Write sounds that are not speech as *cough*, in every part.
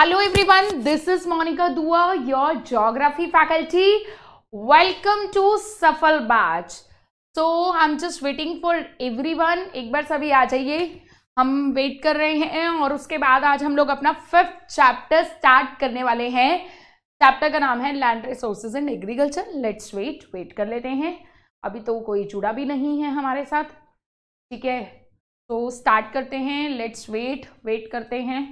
Hello everyone this is Monika Dua your your faculty welcome to Safal batch so I am just waiting for everyone एक बार सभी आ जाइए हम wait कर रहे हैं और उसके बाद आज हम लोग अपना फिफ्थ चैप्टर स्टार्ट करने वाले हैं चैप्टर का नाम है land resources and agriculture let's wait wait कर लेते हैं अभी तो कोई जुड़ा भी नहीं है हमारे साथ ठीक है तो स्टार्ट करते हैं लेट्स वेट वेट करते हैं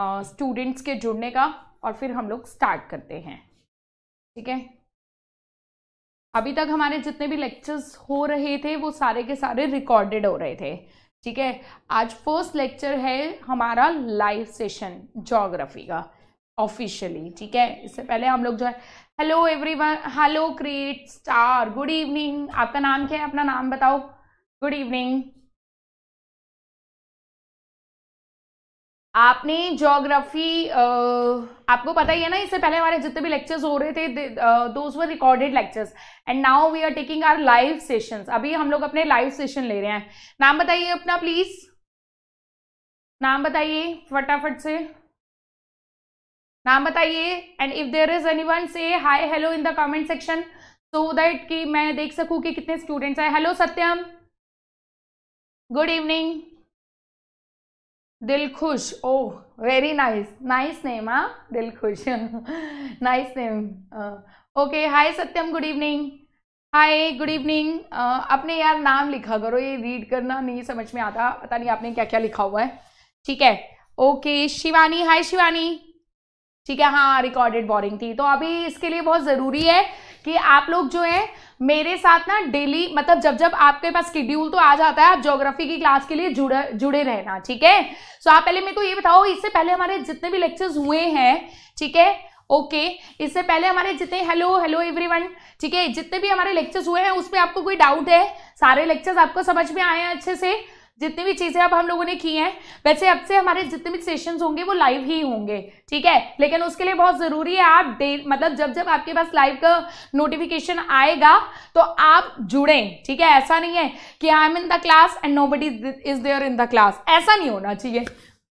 स्टूडेंट्स के जुड़ने का और फिर हम लोग स्टार्ट करते हैं ठीक है अभी तक हमारे जितने भी लेक्चर्स हो रहे थे वो सारे के सारे रिकॉर्डेड हो रहे थे ठीक है आज फर्स्ट लेक्चर है हमारा लाइव सेशन जोग्राफी का ऑफिशियली ठीक है इससे पहले हम लोग जो है hello everyone hello create star good evening आपका नाम क्या है अपना नाम बताओ गुड इवनिंग आपने जोग्राफी आपको पता ही है ना इससे पहले हमारे जितने भी लेक्चर्स हो रहे थे those were recorded lectures and now we are taking our live session अभी हम लोग अपने लाइव सेशन ले रहे हैं नाम बताइए अपना प्लीज नाम बताइए फटाफट से नाम बताइए and if there is anyone say hi hello in the comment section so that कि मैं देख सकूं कि कितने स्टूडेंट्स हैं हेलो सत्यम good evening Dil Khush oh very nice nice name हाँ Khush nice name okay hi Satyam good evening hi good evening अपने यार नाम लिखा करो ये रीड करना नहीं समझ में आता पता नहीं आपने क्या क्या लिखा हुआ है ठीक है ओके शिवानी हाय शिवानी ठीक है हाँ रिकॉर्डेड बोरिंग थी तो अभी इसके लिए बहुत ज़रूरी है कि आप लोग जो है मेरे साथ ना डेली मतलब जब जब आपके पास शेड्यूल तो आ जाता है आप ज्योग्राफी की क्लास के लिए जुड़े जुड़े रहना ठीक है सो आप पहले मेरे को ये बताओ इससे पहले हमारे जितने भी लेक्चर्स हुए हैं ठीक है ओके okay. इससे पहले हमारे जितने हेलो हेलो एवरीवन ठीक है जितने भी हमारे लेक्चर्स हुए हैं उसमें आपको कोई डाउट है सारे लेक्चर्स आपको समझ में आए हैं अच्छे से जितनी भी चीज़ें अब हम लोगों ने की हैं वैसे अब से हमारे जितने भी सेशंस होंगे वो लाइव ही होंगे ठीक है लेकिन उसके लिए बहुत ज़रूरी है आप डे मतलब जब जब आपके पास लाइव का नोटिफिकेशन आएगा तो आप जुड़ें ठीक है ऐसा नहीं है कि I am in the class and nobody is there in the class ऐसा नहीं होना चाहिए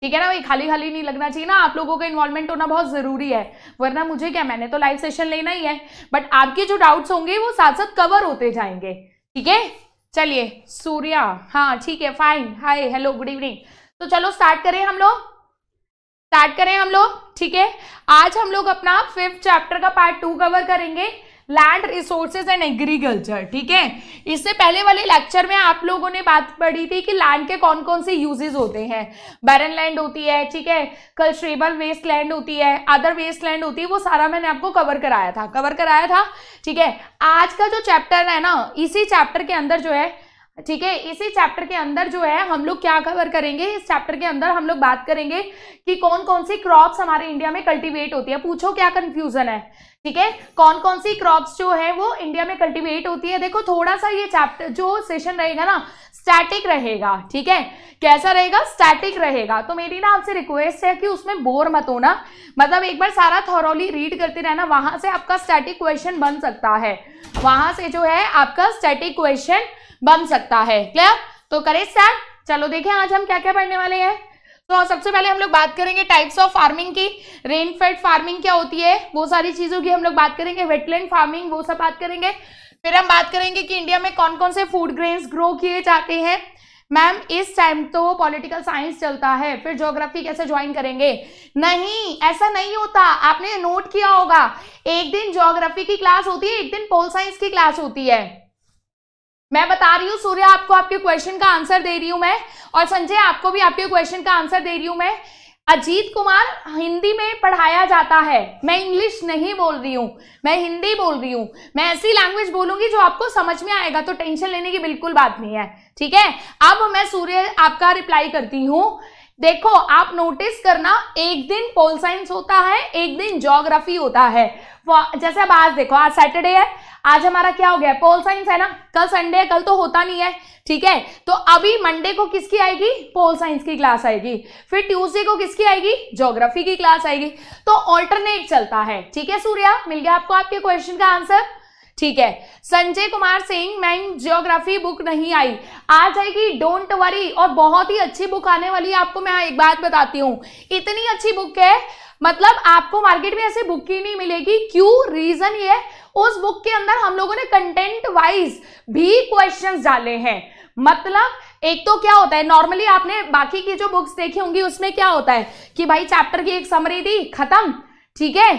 ठीक है ना भाई खाली खाली नहीं लगना चाहिए ना आप लोगों का इन्वॉल्वमेंट होना बहुत ज़रूरी है वरना मुझे क्या मैंने तो लाइव सेशन लेना ही है बट आपके जो डाउट्स होंगे वो साथ साथ कवर होते जाएंगे ठीक है चलिए सूर्या हाँ ठीक है fine hi hello good evening तो चलो स्टार्ट करें हम लोग स्टार्ट करें हम लोग ठीक है आज हम लोग अपना फिफ्थ चैप्टर का पार्ट टू कवर करेंगे लैंड रिसोर्सेज एंड एग्रीकल्चर ठीक है इससे पहले वाले लेक्चर में आप लोगों ने बात पढ़ी थी कि लैंड के कौन कौन से यूजेज होते हैं बैरन लैंड होती है ठीक है कल्चरेबल वेस्ट लैंड होती है अदर वेस्ट लैंड होती है वो सारा मैंने आपको कवर कराया था कवर कराया था ठीक है आज का जो चैप्टर है ना इसी चैप्टर के अंदर जो है ठीक है इसी चैप्टर के अंदर जो है हम लोग क्या कवर करेंगे इस चैप्टर के अंदर हम लोग बात करेंगे कि कौन कौन सी क्रॉप्स हमारे इंडिया में कल्टीवेट होती है पूछो क्या कंफ्यूजन है ठीक है कौन कौन सी क्रॉप्स जो है वो इंडिया में कल्टीवेट होती है देखो थोड़ा सा ये चैप्टर जो सेशन रहेगा ना स्टैटिक रहेगा ठीक है कैसा रहेगा स्टैटिक रहेगा तो मेरी ना आपसे रिक्वेस्ट है कि उसमें बोर मत होना मतलब एक बार सारा थॉरोली रीड करते रहना वहां से आपका स्टैटिक क्वेश्चन बन सकता है वहां से जो है आपका स्टैटिक क्वेश्चन बन सकता है क्लियर तो करे सर चलो देखें आज हम क्या क्या पढ़ने वाले हैं तो सबसे पहले हम लोग बात करेंगे टाइप्स ऑफ फार्मिंग की रेनफेड फार्मिंग क्या होती है वो सारी चीज़ों की हम लोग बात करेंगे वेटलैंड फार्मिंग वो सब बात करेंगे फिर हम बात करेंगे कि इंडिया में कौन कौन से फूड ग्रेन्स ग्रो किए जाते हैं मैम इस टाइम तो पॉलिटिकल साइंस चलता है फिर ज्योग्राफी कैसे ज्वाइन करेंगे नहीं ऐसा नहीं होता आपने नोट किया होगा एक दिन ज्योग्राफी की क्लास होती है एक दिन पोल साइंस की क्लास होती है मैं बता रही हूँ सूर्य आपको आपके क्वेश्चन का आंसर दे रही हूँ मैं और संजय आपको भी आपके क्वेश्चन का आंसर दे रही हूँ मैं अजीत कुमार हिंदी में पढ़ाया जाता है मैं इंग्लिश नहीं बोल रही हूँ मैं हिंदी बोल रही हूँ मैं ऐसी लैंग्वेज बोलूंगी जो आपको समझ में आएगा तो टेंशन लेने की बिल्कुल बात नहीं है ठीक है अब मैं सूर्य आपका रिप्लाई करती हूँ देखो आप नोटिस करना एक दिन पोल साइंस होता है एक दिन ज्योग्राफी होता है जैसे अब आज देखो आज सैटरडे है आज हमारा क्या हो गया पोल साइंस है ना कल संडे है कल तो होता नहीं है ठीक है तो अभी मंडे को किसकी आएगी पोल साइंस की क्लास आएगी फिर ट्यूसडे को किसकी आएगी ज्योग्राफी की क्लास आएगी तो ऑल्टरनेट चलता है ठीक है सूर्या मिल गया आपको आपके क्वेश्चन का आंसर ठीक है Sanjay Kumar Singh ma'am geography book नहीं आई आ जाएगी डोंट वरी और बहुत ही अच्छी बुक आने वाली है आपको मैं हाँ, एक बात बताती हूँ इतनी अच्छी बुक है मतलब आपको मार्केट में ऐसी बुक ही नहीं मिलेगी क्यों रीजन ये उस बुक के अंदर हम लोगों ने कंटेंट वाइज भी क्वेश्चन डाले हैं मतलब एक तो क्या होता है नॉर्मली आपने बाकी की जो बुक्स देखी होंगी उसमें क्या होता है कि भाई चैप्टर की एक समरी दी खत्म ठीक है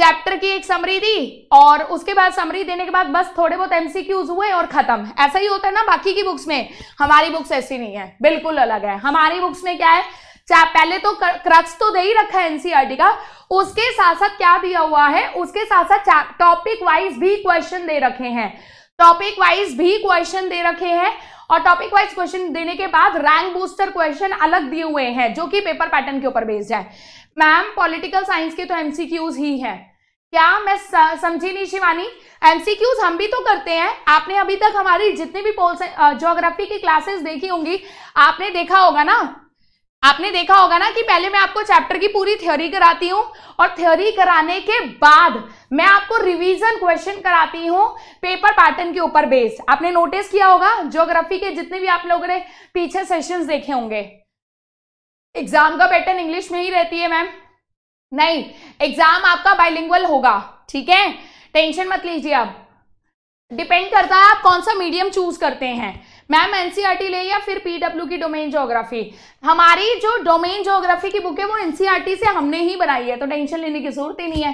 चैप्टर की एक समरी दी और उसके बाद समरी देने के बाद बस थोड़े बहुत एमसीक्यूज हुए और खत्म ऐसा ही होता है ना बाकी की बुक्स में हमारी बुक्स ऐसी नहीं है बिल्कुल अलग है हमारी बुक्स में क्या है चाहे पहले तो क्रक्स तो दे ही रखा है एनसीईआरटी e का उसके साथ साथ क्या दिया हुआ है उसके साथ साथ टॉपिक वाइज भी क्वेश्चन दे रखे हैं टॉपिक वाइज भी क्वेश्चन दे रखे हैं और टॉपिक वाइज क्वेश्चन देने के बाद रैंक बूस्टर क्वेश्चन अलग दिए हुए हैं जो कि पेपर पैटर्न के ऊपर बेस्ड है मैम पॉलिटिकल साइंस के तो एमसीक्यूज ही हैं क्या मैं समझी नहीं शिवानी एमसीक्यूज हम भी तो करते हैं आपने अभी तक हमारी जितनी भी पोल ज्योग्राफी की क्लासेस देखी होंगी आपने देखा होगा ना आपने देखा होगा ना कि पहले मैं आपको चैप्टर की पूरी थ्योरी कराती हूँ और थ्योरी कराने के बाद मैं आपको रिवीजन क्वेश्चन कराती हूँ पेपर पैटर्न के ऊपर बेस्ड आपने नोटिस किया होगा ज्योग्राफी के जितने भी आप लोगों ने पीछे सेशंस देखे होंगे एग्जाम का पैटर्न इंग्लिश में ही रहती है मैम नहीं एग्जाम आपका बाइलिंगुअल होगा ठीक है टेंशन मत लीजिए आप डिपेंड करता है आप कौन सा मीडियम चूज करते हैं मैम एनसीईआरटी e ले या फिर पीडब्ल्यू की डोमेन जोग्राफी हमारी जो डोमेन जोग्राफी की बुक है वो एनसीईआरटी e से हमने ही बनाई है तो टेंशन लेने की जरूरत ही नहीं है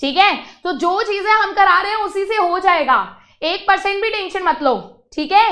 ठीक है तो जो चीजें हम करा रहे हैं उसी से हो जाएगा एक परसेंट भी टेंशन मत लो ठीक है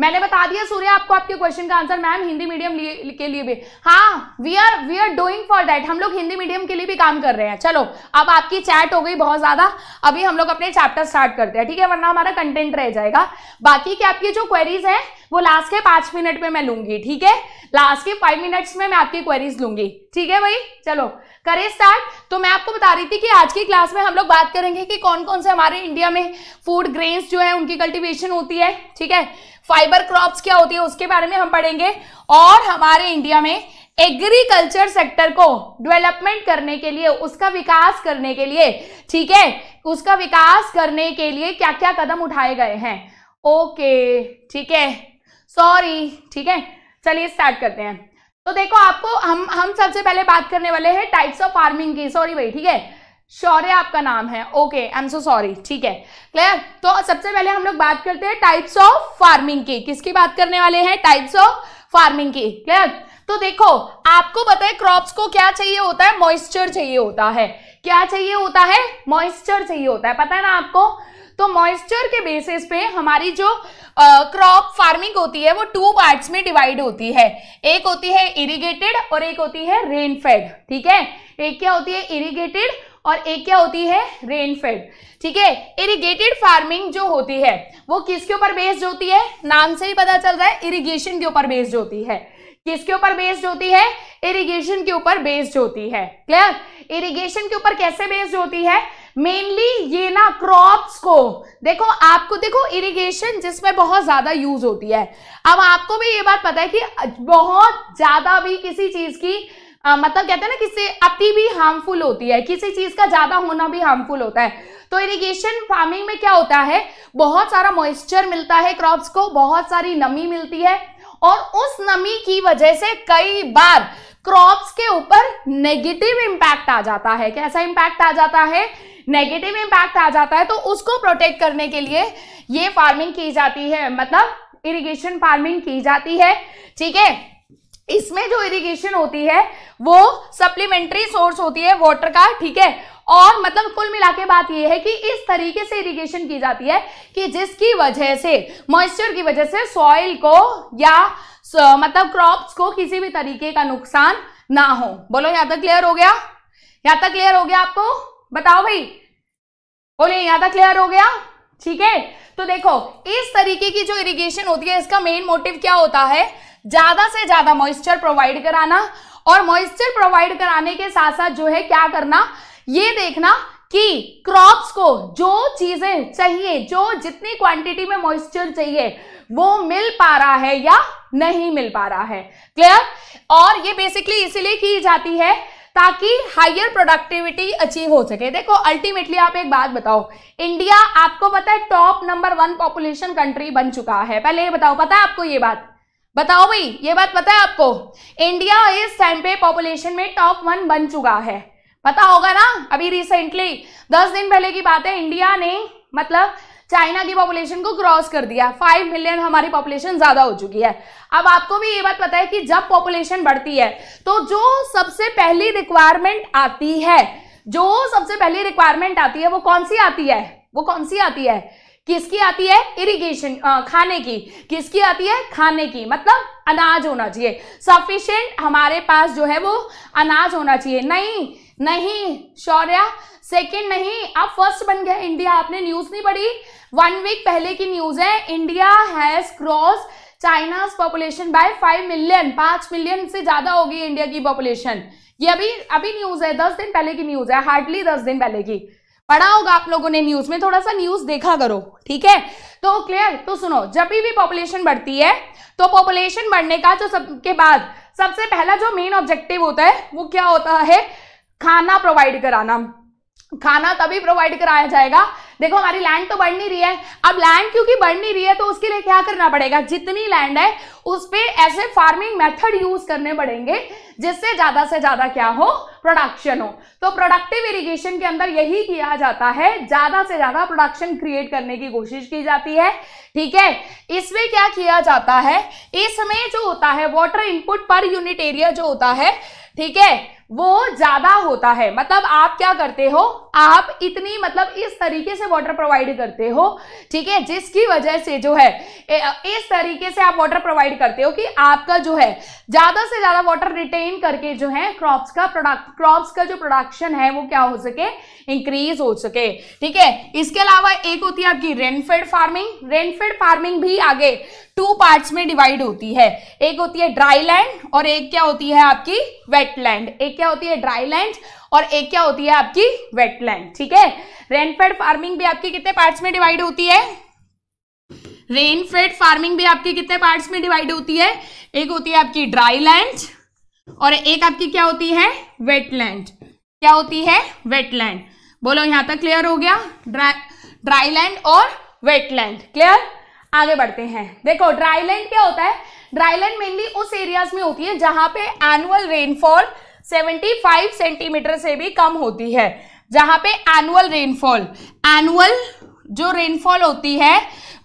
मैंने बता दिया सूर्य आपको आपके क्वेश्चन का आंसर मैम हिंदी मीडियम के लिए भी हाँ we are we are doing for that हम लोग हिंदी मीडियम के लिए भी काम कर रहे हैं चलो अब आपकी चैट हो गई बहुत ज्यादा अभी हम लोग अपने चैप्टर स्टार्ट करते हैं ठीक है वरना हमारा कंटेंट रह जाएगा बाकी की आपकी जो क्वेरीज है वो लास्ट के पांच मिनट में मैं लूंगी ठीक है लास्ट के फाइव मिनट्स में मैं आपकी क्वेरीज लूंगी ठीक है भाई चलो करें स्टार्ट तो मैं आपको बता रही थी कि आज की क्लास में हम लोग बात करेंगे कि कौन कौन से हमारे इंडिया में फूड ग्रेन्स जो है उनकी कल्टिवेशन होती है ठीक है फाइबर क्रॉप्स क्या होती है उसके बारे में हम पढ़ेंगे और हमारे इंडिया में एग्रीकल्चर सेक्टर को डेवलपमेंट करने के लिए उसका विकास करने के लिए ठीक है उसका विकास करने के लिए क्या क्या कदम उठाए गए हैं ओके ठीक है सॉरी ठीक है चलिए स्टार्ट करते हैं तो देखो आपको हम हम सबसे पहले बात करने वाले हैं टाइप्स ऑफ फार्मिंग की सॉरी भाई ठीक है शौर्य आपका नाम है okay I am so sorry ठीक है क्लियर तो सबसे पहले हम लोग बात करते हैं टाइप्स ऑफ फार्मिंग की किसकी बात करने वाले हैं टाइप्स ऑफ फार्मिंग की क्लियर तो देखो आपको पता है क्रॉप्स को क्या चाहिए होता है मॉइस्चर चाहिए होता है क्या चाहिए होता है मॉइस्चर चाहिए होता है पता है ना आपको तो मॉइस्चर के बेसिस पे हमारी जो क्रॉप फार्मिंग होती है वो टू पार्ट्स में डिवाइड होती है एक होती है इरिगेटेड और एक होती है रेनफेड ठीक है एक क्या होती है इरिगेटेड और एक क्या होती है रेनफेड ठीक है इरिगेटेड फार्मिंग जो होती है वो किसके ऊपर बेस्ड होती है नाम से ही पता चल रहा है इरिगेशन के ऊपर बेस्ड होती है किसके ऊपर बेस्ड होती है इरिगेशन के ऊपर बेस्ड होती है क्लियर इरिगेशन के ऊपर कैसे बेस्ड होती है मेनली ये ना क्रॉप्स को देखो आपको देखो इरिगेशन जिसमें बहुत ज्यादा यूज होती है अब आपको भी ये बात पता है कि बहुत ज्यादा भी किसी चीज की आ, मतलब कहते हैं ना किससे अति भी हार्मफुल होती है किसी चीज का ज्यादा होना भी हार्मफुल होता है तो इरिगेशन फार्मिंग में क्या होता है बहुत सारा मॉइस्चर मिलता है क्रॉप्स को बहुत सारी नमी मिलती है और उस नमी की वजह से कई बार क्रॉप्स के ऊपर नेगेटिव इंपैक्ट आ जाता है कैसा इंपैक्ट आ जाता है नेगेटिव इंपैक्ट आ जाता है तो उसको प्रोटेक्ट करने के लिए ये फार्मिंग की जाती है मतलब इरिगेशन फार्मिंग की जाती है ठीक है इसमें जो इरिगेशन होती है वो सप्लीमेंट्री सोर्स होती है वाटर का ठीक है और मतलब कुल मिला के बात यह है कि इस तरीके से इरिगेशन की जाती है कि जिसकी वजह से मॉइस्चर की वजह से सॉइल को या मतलब क्रॉप्स को किसी भी तरीके का नुकसान ना हो बोलो यहां तक क्लियर हो गया यहां तक क्लियर हो गया आपको बताओ भाई बोले यहां तक क्लियर हो गया ठीक है तो देखो इस तरीके की जो इरिगेशन होती है इसका मेन मोटिव क्या होता है ज्यादा से ज्यादा मॉइस्चर प्रोवाइड कराना और मॉइस्चर प्रोवाइड कराने के साथ साथ जो है क्या करना ये देखना कि क्रॉप्स को जो चीजें चाहिए जो जितनी क्वांटिटी में मॉइस्चर चाहिए वो मिल पा रहा है या नहीं मिल पा रहा है क्लियर और ये बेसिकली इसीलिए की जाती है ताकि हायर प्रोडक्टिविटी अचीव हो सके देखो अल्टीमेटली आप एक बात बताओ इंडिया आपको पता है top number one population country बन चुका है पहले ये बताओ पता है आपको ये बात बताओ भाई ये बात पता है आपको इंडिया इस टाइम पे पॉपुलेशन में टॉप वन बन चुका है पता होगा ना अभी रिसेंटली दस दिन पहले की बात है इंडिया ने मतलब चाइना की पॉपुलेशन को क्रॉस कर दिया फाइव मिलियन हमारी पॉपुलेशन ज्यादा हो चुकी है अब आपको भी ये बात पता है कि जब पॉपुलेशन बढ़ती है तो जो सबसे पहली रिक्वायरमेंट आती है जो सबसे पहली रिक्वायरमेंट आती है वो कौन सी आती है वो कौन सी आती है किसकी आती है इरिगेशन खाने की किसकी आती है खाने की मतलब अनाज होना चाहिए सफिशियंट हमारे पास जो है वो अनाज होना चाहिए नहीं नहीं शौर्या सेकंड नहीं आप फर्स्ट बन गए इंडिया आपने न्यूज नहीं पढ़ी वन वीक पहले की न्यूज है India has cross China's population by five million पांच मिलियन से ज्यादा होगी इंडिया की पॉपुलेशन ये अभी अभी न्यूज है दस दिन पहले की न्यूज है हार्डली दस दिन पहले की पढ़ा होगा आप लोगों ने न्यूज में थोड़ा सा न्यूज देखा करो ठीक है तो क्लियर तो सुनो जब भी पॉपुलेशन बढ़ती है तो पॉपुलेशन बढ़ने का जो सबके बाद सबसे पहला जो मेन ऑब्जेक्टिव होता है वो क्या होता है खाना प्रोवाइड कराना खाना तभी प्रोवाइड कराया जाएगा देखो हमारी लैंड तो बढ़ नहीं रही है अब लैंड क्योंकि बढ़ नहीं रही है तो उसके लिए क्या करना पड़ेगा जितनी लैंड है उस पर ऐसे फार्मिंग मेथड यूज करने पड़ेंगे जिससे ज्यादा से ज्यादा क्या हो प्रोडक्शन हो तो प्रोडक्टिव इरिगेशन के अंदर यही किया जाता है ज्यादा से ज्यादा प्रोडक्शन क्रिएट करने की कोशिश की जाती है ठीक है इसमें क्या किया जाता है इसमें जो होता है water input per unit area जो होता है ठीक है वो ज्यादा होता है मतलब आप क्या करते हो आप इतनी मतलब इस तरीके से वाटर प्रोवाइड करते हो ठीक है जिसकी वजह से जो है इस तरीके से आप वाटर प्रोवाइड करते हो कि आपका जो है ज्यादा से ज्यादा वाटर रिटेन करके जो है क्रॉप्स का प्रोडक्ट क्रॉप्स का जो प्रोडक्शन है वो क्या हो सके इंक्रीज हो सके ठीक है इसके अलावा एक होती है आपकी रेनफेड फार्मिंग रेनफेड फार्मिंग भी आगे टू पार्ट्स में डिवाइड होती है एक होती है ड्राई लैंड और एक क्या होती है आपकी वेटलैंड एक क्या होती है ड्राई लैंड और एक क्या होती है आपकी वेटलैंड ठीक है रेनफेड फार्मिंग भी आपकी कितने पार्ट्स में डिवाइड होती है रेनफेड फार्मिंग भी आपकी कितने पार्ट्स में डिवाइड होती है एक होती है आपकी ड्राई लैंड और एक आपकी क्या होती है वेटलैंड क्या होती है वेटलैंड बोलो यहां तक क्लियर हो गया ड्रा ड्राई लैंड और वेटलैंड क्लियर आगे बढ़ते हैं देखो ड्राई लैंड क्या होता है ड्राई लैंड मेनली उस एरियाज में होती है जहां पे एनुअल रेनफॉल 75 सेंटीमीटर से भी कम होती है जहां पे एनुअल रेनफॉल एनुअल जो रेनफॉल होती है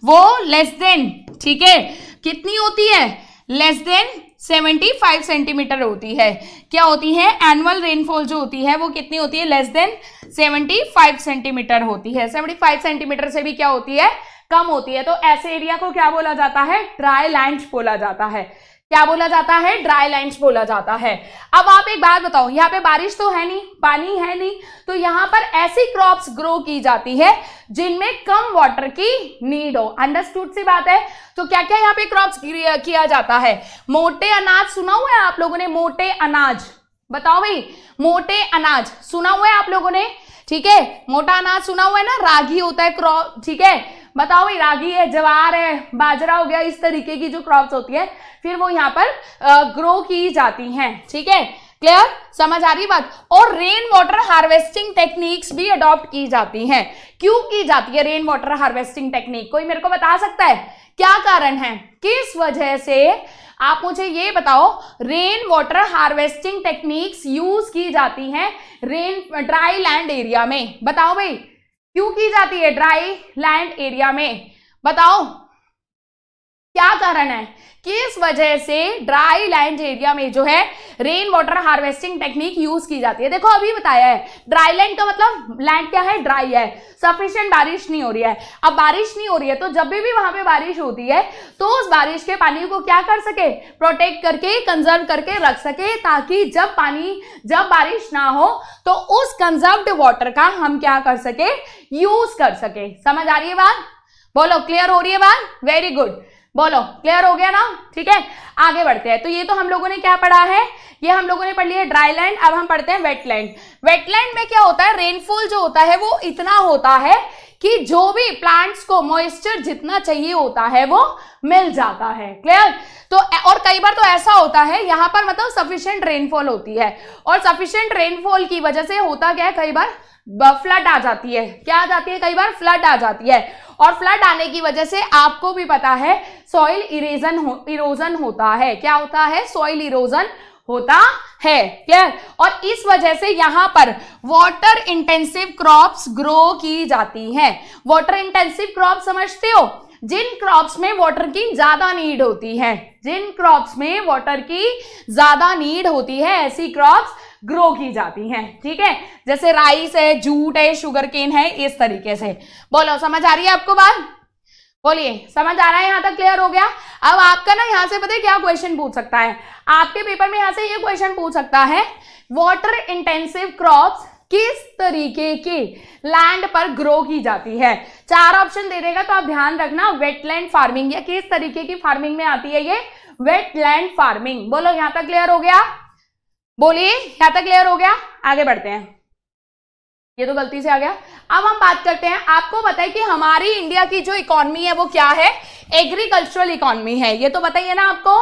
वो लेस देन ठीक है कितनी होती है लेस देन 75 सेंटीमीटर होती है क्या होती है एनुअल रेनफॉल जो होती है वो कितनी होती है लेस देन 75 सेंटीमीटर होती है 75 सेंटीमीटर से भी क्या होती है कम होती है तो ऐसे एरिया को क्या बोला जाता है ड्राई लैंड बोला जाता है क्या बोला जाता है ड्राई लैंड बोला जाता है अब आप एक बात बताओ यहाँ पे बारिश तो है नहीं पानी है नहीं तो यहाँ पर ऐसी क्रॉप्स ग्रो की जाती है जिनमें कम वाटर की नीड हो अंडरस्टूड सी बात है तो क्या क्या यहाँ पे क्रॉप्स किया जाता है मोटे अनाज सुना हुआ है आप लोगों ने मोटे अनाज बताओ भाई मोटे अनाज सुना हुआ है आप लोगों ने ठीक है मोटा अनाज सुना हुआ है ना रागी होता है क्रॉप ठीक है बताओ भाई रागी है जवार है बाजरा हो गया इस तरीके की जो क्रॉप्स होती है फिर वो यहाँ पर ग्रो की जाती हैं ठीक है क्लियर समझ आ रही बात और रेन वाटर हार्वेस्टिंग टेक्निक्स भी अडॉप्ट की जाती हैं क्यों की जाती है रेन वाटर हार्वेस्टिंग टेक्निक कोई मेरे को बता सकता है क्या कारण है किस वजह से आप मुझे ये बताओ rain water harvesting techniques use की जाती हैं रेन ड्राई लैंड एरिया में बताओ भाई क्यों की जाती है ड्राई लैंड एरिया में बताओ क्या कारण है किस वजह से ड्राई लैंड एरिया में जो है rain water harvesting technique use की जाती है देखो अभी बताया है ड्राई लैंड का मतलब लैंड क्या है ड्राई है सफिशियंट बारिश नहीं हो रही है अब बारिश नहीं हो रही है तो जब भी वहां पे बारिश होती है तो उस बारिश के पानी को क्या कर सके प्रोटेक्ट करके कंजर्व करके रख सके ताकि जब पानी जब बारिश ना हो तो उस कंजर्व्ड वॉटर का हम क्या कर सके यूज कर सके समझ आ रही है बात बोलो क्लियर हो रही है बात वेरी गुड बोलो क्लियर हो गया ना ठीक है आगे बढ़ते हैं तो ये तो हम लोगों ने क्या पढ़ा है ये हम लोगों ने पढ़ लिया है ड्राईलैंड अब हम पढ़ते हैं वेटलैंड वेटलैंड में क्या होता है रेनफॉल जो होता है वो इतना होता है कि जो भी प्लांट्स को मॉइस्चर जितना चाहिए होता है वो मिल जाता है क्लियर तो और कई बार तो ऐसा होता है यहां पर मतलब सफिशियंट रेनफॉल होती है और सफिशियंट रेनफॉल की वजह से होता क्या है कई बार फ्लड आ जाती है क्या आ जाती है कई बार फ्लड आ जाती है और फ्लड आने की वजह से आपको भी पता है सॉइल इरेजन हो, इरोजन होता है क्या होता है सॉइल इरोजन होता है क्लियर और इस वजह से यहां पर वाटर इंटेंसिव क्रॉप्स ग्रो की जाती हैं वाटर इंटेंसिव क्रॉप समझते हो जिन क्रॉप्स में वाटर की ज्यादा नीड होती है जिन क्रॉप्स में वाटर की ज्यादा नीड होती है ऐसी क्रॉप्स ग्रो की जाती हैं ठीक है जैसे राइस है जूट है शुगर केन है इस तरीके से बोलो समझ आ रही है आपको बात बोलिए समझ आ रहा है यहाँ तक क्लियर हो गया अब आपका ना यहाँ से पता है क्या क्वेश्चन पूछ सकता है आपके पेपर में यहां से ये क्वेश्चन पूछ सकता है वॉटर इंटेंसिव क्रॉप किस तरीके की लैंड पर ग्रो की जाती है चार ऑप्शन दे देगा तो आप ध्यान रखना वेटलैंड फार्मिंग या किस तरीके की फार्मिंग में आती है ये वेटलैंड फार्मिंग बोलो यहाँ तक क्लियर हो गया बोलिए यहां तक क्लियर हो गया आगे बढ़ते हैं ये तो गलती से आ गया अब हम बात करते हैं आपको पता है कि हमारी इंडिया की जो इकोनॉमी है वो क्या है एग्रीकल्चरल इकोनॉमी है ये तो बताइए ना आपको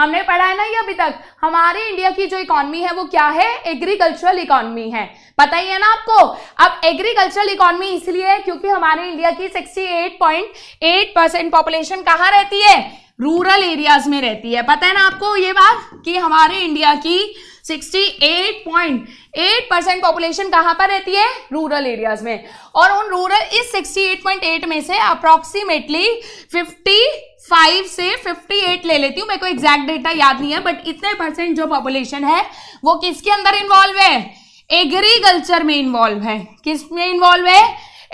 हमने पढ़ा है ना ये अभी तक हमारे इंडिया की जो इकोनॉमी है वो क्या है एग्रीकल्चरल इकोनॉमी है पता ही है ना आपको अब एग्रीकल्चरल इकोनॉमी इसलिए है क्योंकि हमारे इंडिया की 68.8 परसेंट पॉपुलेशन कहाँ रहती है रूरल एरियाज में रहती है पता है ना आपको ये बात कि हमारे इंडिया की 68.8 परसेंट पॉपुलेशन कहाँ पर रहती है रूरल एरियाज में और उन रूरल इस 68.8 में से अप्रोक्सीमेटली 55 से 58 ले लेती हूँ मेरे को एग्जैक्ट डेटा याद नहीं है बट इतने परसेंट जो पॉपुलेशन है वो किसके अंदर इन्वॉल्व है एग्रीकल्चर में इन्वॉल्व है किस में इन्वॉल्व है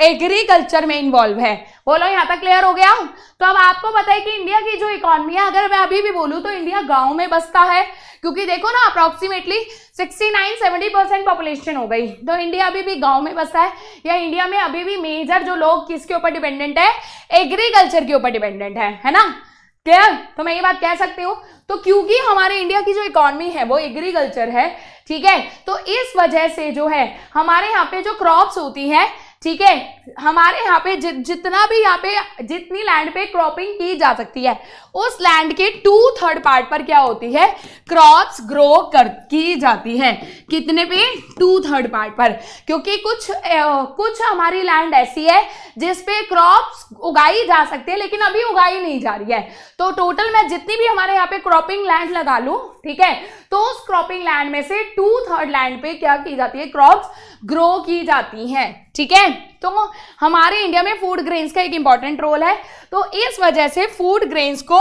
एग्रीकल्चर में इन्वॉल्व है बोलो यहाँ तक क्लियर हो गया तो अब आपको पता है कि इंडिया की जो इकोनॉमी है अगर मैं अभी भी बोलूँ तो इंडिया गाँव में बसता है क्योंकि देखो ना सिक्सटी 69 70 परसेंट पॉपुलेशन हो गई तो इंडिया अभी भी गांव में बसा है या इंडिया में अभी भी मेजर जो लोग किसके ऊपर डिपेंडेंट है एग्रीकल्चर के ऊपर डिपेंडेंट है है ना क्लियर तो मैं ये बात कह सकती हूँ तो क्योंकि हमारे इंडिया की जो इकोनॉमी है वो एग्रीकल्चर है ठीक है तो इस वजह से जो है हमारे यहाँ पे जो क्रॉप्स होती है ठीक है हमारे यहाँ पे जि, जितना भी यहाँ पे जितनी लैंड पे क्रॉपिंग की जा सकती है उस लैंड के टू थर्ड पार्ट पर क्या होती है क्रॉप्स ग्रो कर की जाती है कितने पे टू थर्ड पार्ट पर क्योंकि कुछ ए, कुछ हमारी लैंड ऐसी है जिसपे क्रॉप्स उगाई जा सकती है लेकिन अभी उगाई नहीं जा रही है तो टोटल मैं जितनी भी हमारे यहाँ पे क्रॉपिंग लैंड लगा लूँ ठीक है तो उस क्रॉपिंग लैंड में से टू थर्ड लैंड पे क्या की जाती है क्रॉप्स ग्रो की जाती हैं ठीक है तो हमारे इंडिया में फूड ग्रेन्स का एक इंपॉर्टेंट रोल है तो इस वजह से फूड ग्रेन्स को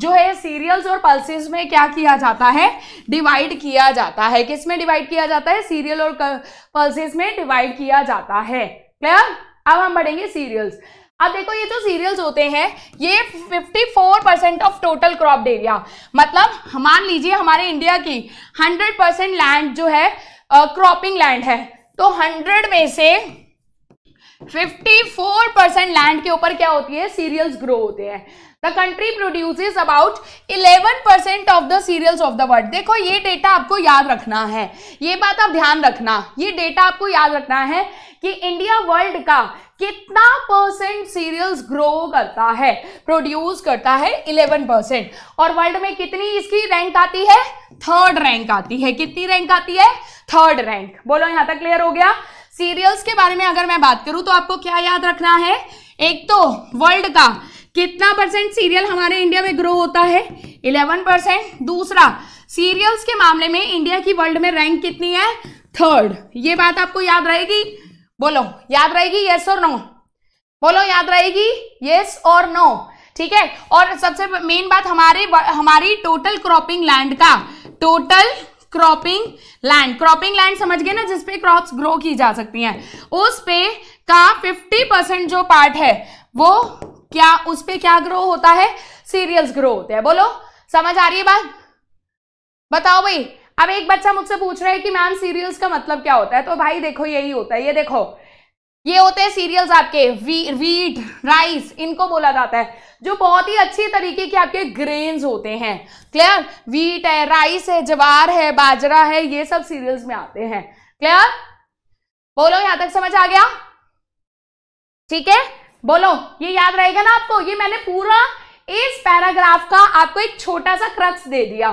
जो है सीरियल्स और पल्सेस में क्या किया जाता है डिवाइड किया जाता है किस में डिवाइड किया जाता है सीरियल और पल्सेस में डिवाइड किया जाता है क्लियर अब हम बढ़ेंगे सीरियल्स अब देखो ये जो सीरियल्स होते हैं ये 54 percent of total crop area मतलब मान लीजिए हमारे इंडिया की 100 परसेंट लैंड जो है क्रॉपिंग लैंड है तो हंड्रेड में से 54 परसेंट लैंड के ऊपर क्या होती है सीरियल्स ग्रो होते हैं the country produce about 11 percent of the cereals of the world देखो ये डेटा आपको याद रखना है ये बात आप ध्यान रखना ये डेटा आपको याद रखना है कि इंडिया वर्ल्ड का कितना परसेंट सीरियल्स ग्रो करता है प्रोड्यूस करता है 11 परसेंट और वर्ल्ड में कितनी इसकी रैंक आती है थर्ड रैंक आती है कितनी रैंक आती है थर्ड रैंक बोलो यहां तक क्लियर हो गया सीरियल्स के बारे में अगर मैं बात करूं तो आपको क्या याद रखना है एक तो वर्ल्ड का कितना परसेंट सीरियल हमारे इंडिया में ग्रो होता है 11 परसेंट दूसरा सीरियल्स के मामले में इंडिया की वर्ल्ड में रैंक कितनी है थर्ड ये बात आपको याद रहेगी बोलो याद रहेगी यस और नो बोलो याद रहेगी यस और नो ठीक है और सबसे मेन बात हमारे हमारी टोटल क्रॉपिंग लैंड का total cropping land cropping land समझ गए ना जिसपे क्रॉप्स ग्रो की जा सकती हैं उस पे का 50 परसेंट जो पार्ट है वो क्या उस पर क्या ग्रो होता है सीरियल्स ग्रो होते हैं बोलो समझ आ रही है बात बताओ भाई अब एक बच्चा मुझसे पूछ रहा है कि मैम सीरियल्स का मतलब क्या होता है तो भाई देखो यही होता है ये देखो ये होते हैं सीरियल्स आपके वी, वीट राइस इनको बोला जाता है जो बहुत ही अच्छी तरीके के आपके ग्रेन्स होते हैं क्लियर वीट है राइस है जवार है बाजरा है ये सब सीरियल्स में आते हैं क्लियर बोलो यहां तक समझ आ गया ठीक है बोलो ये याद रहेगा ना आपको ये मैंने पूरा इस पैराग्राफ का आपको एक छोटा सा क्रक्स दे दिया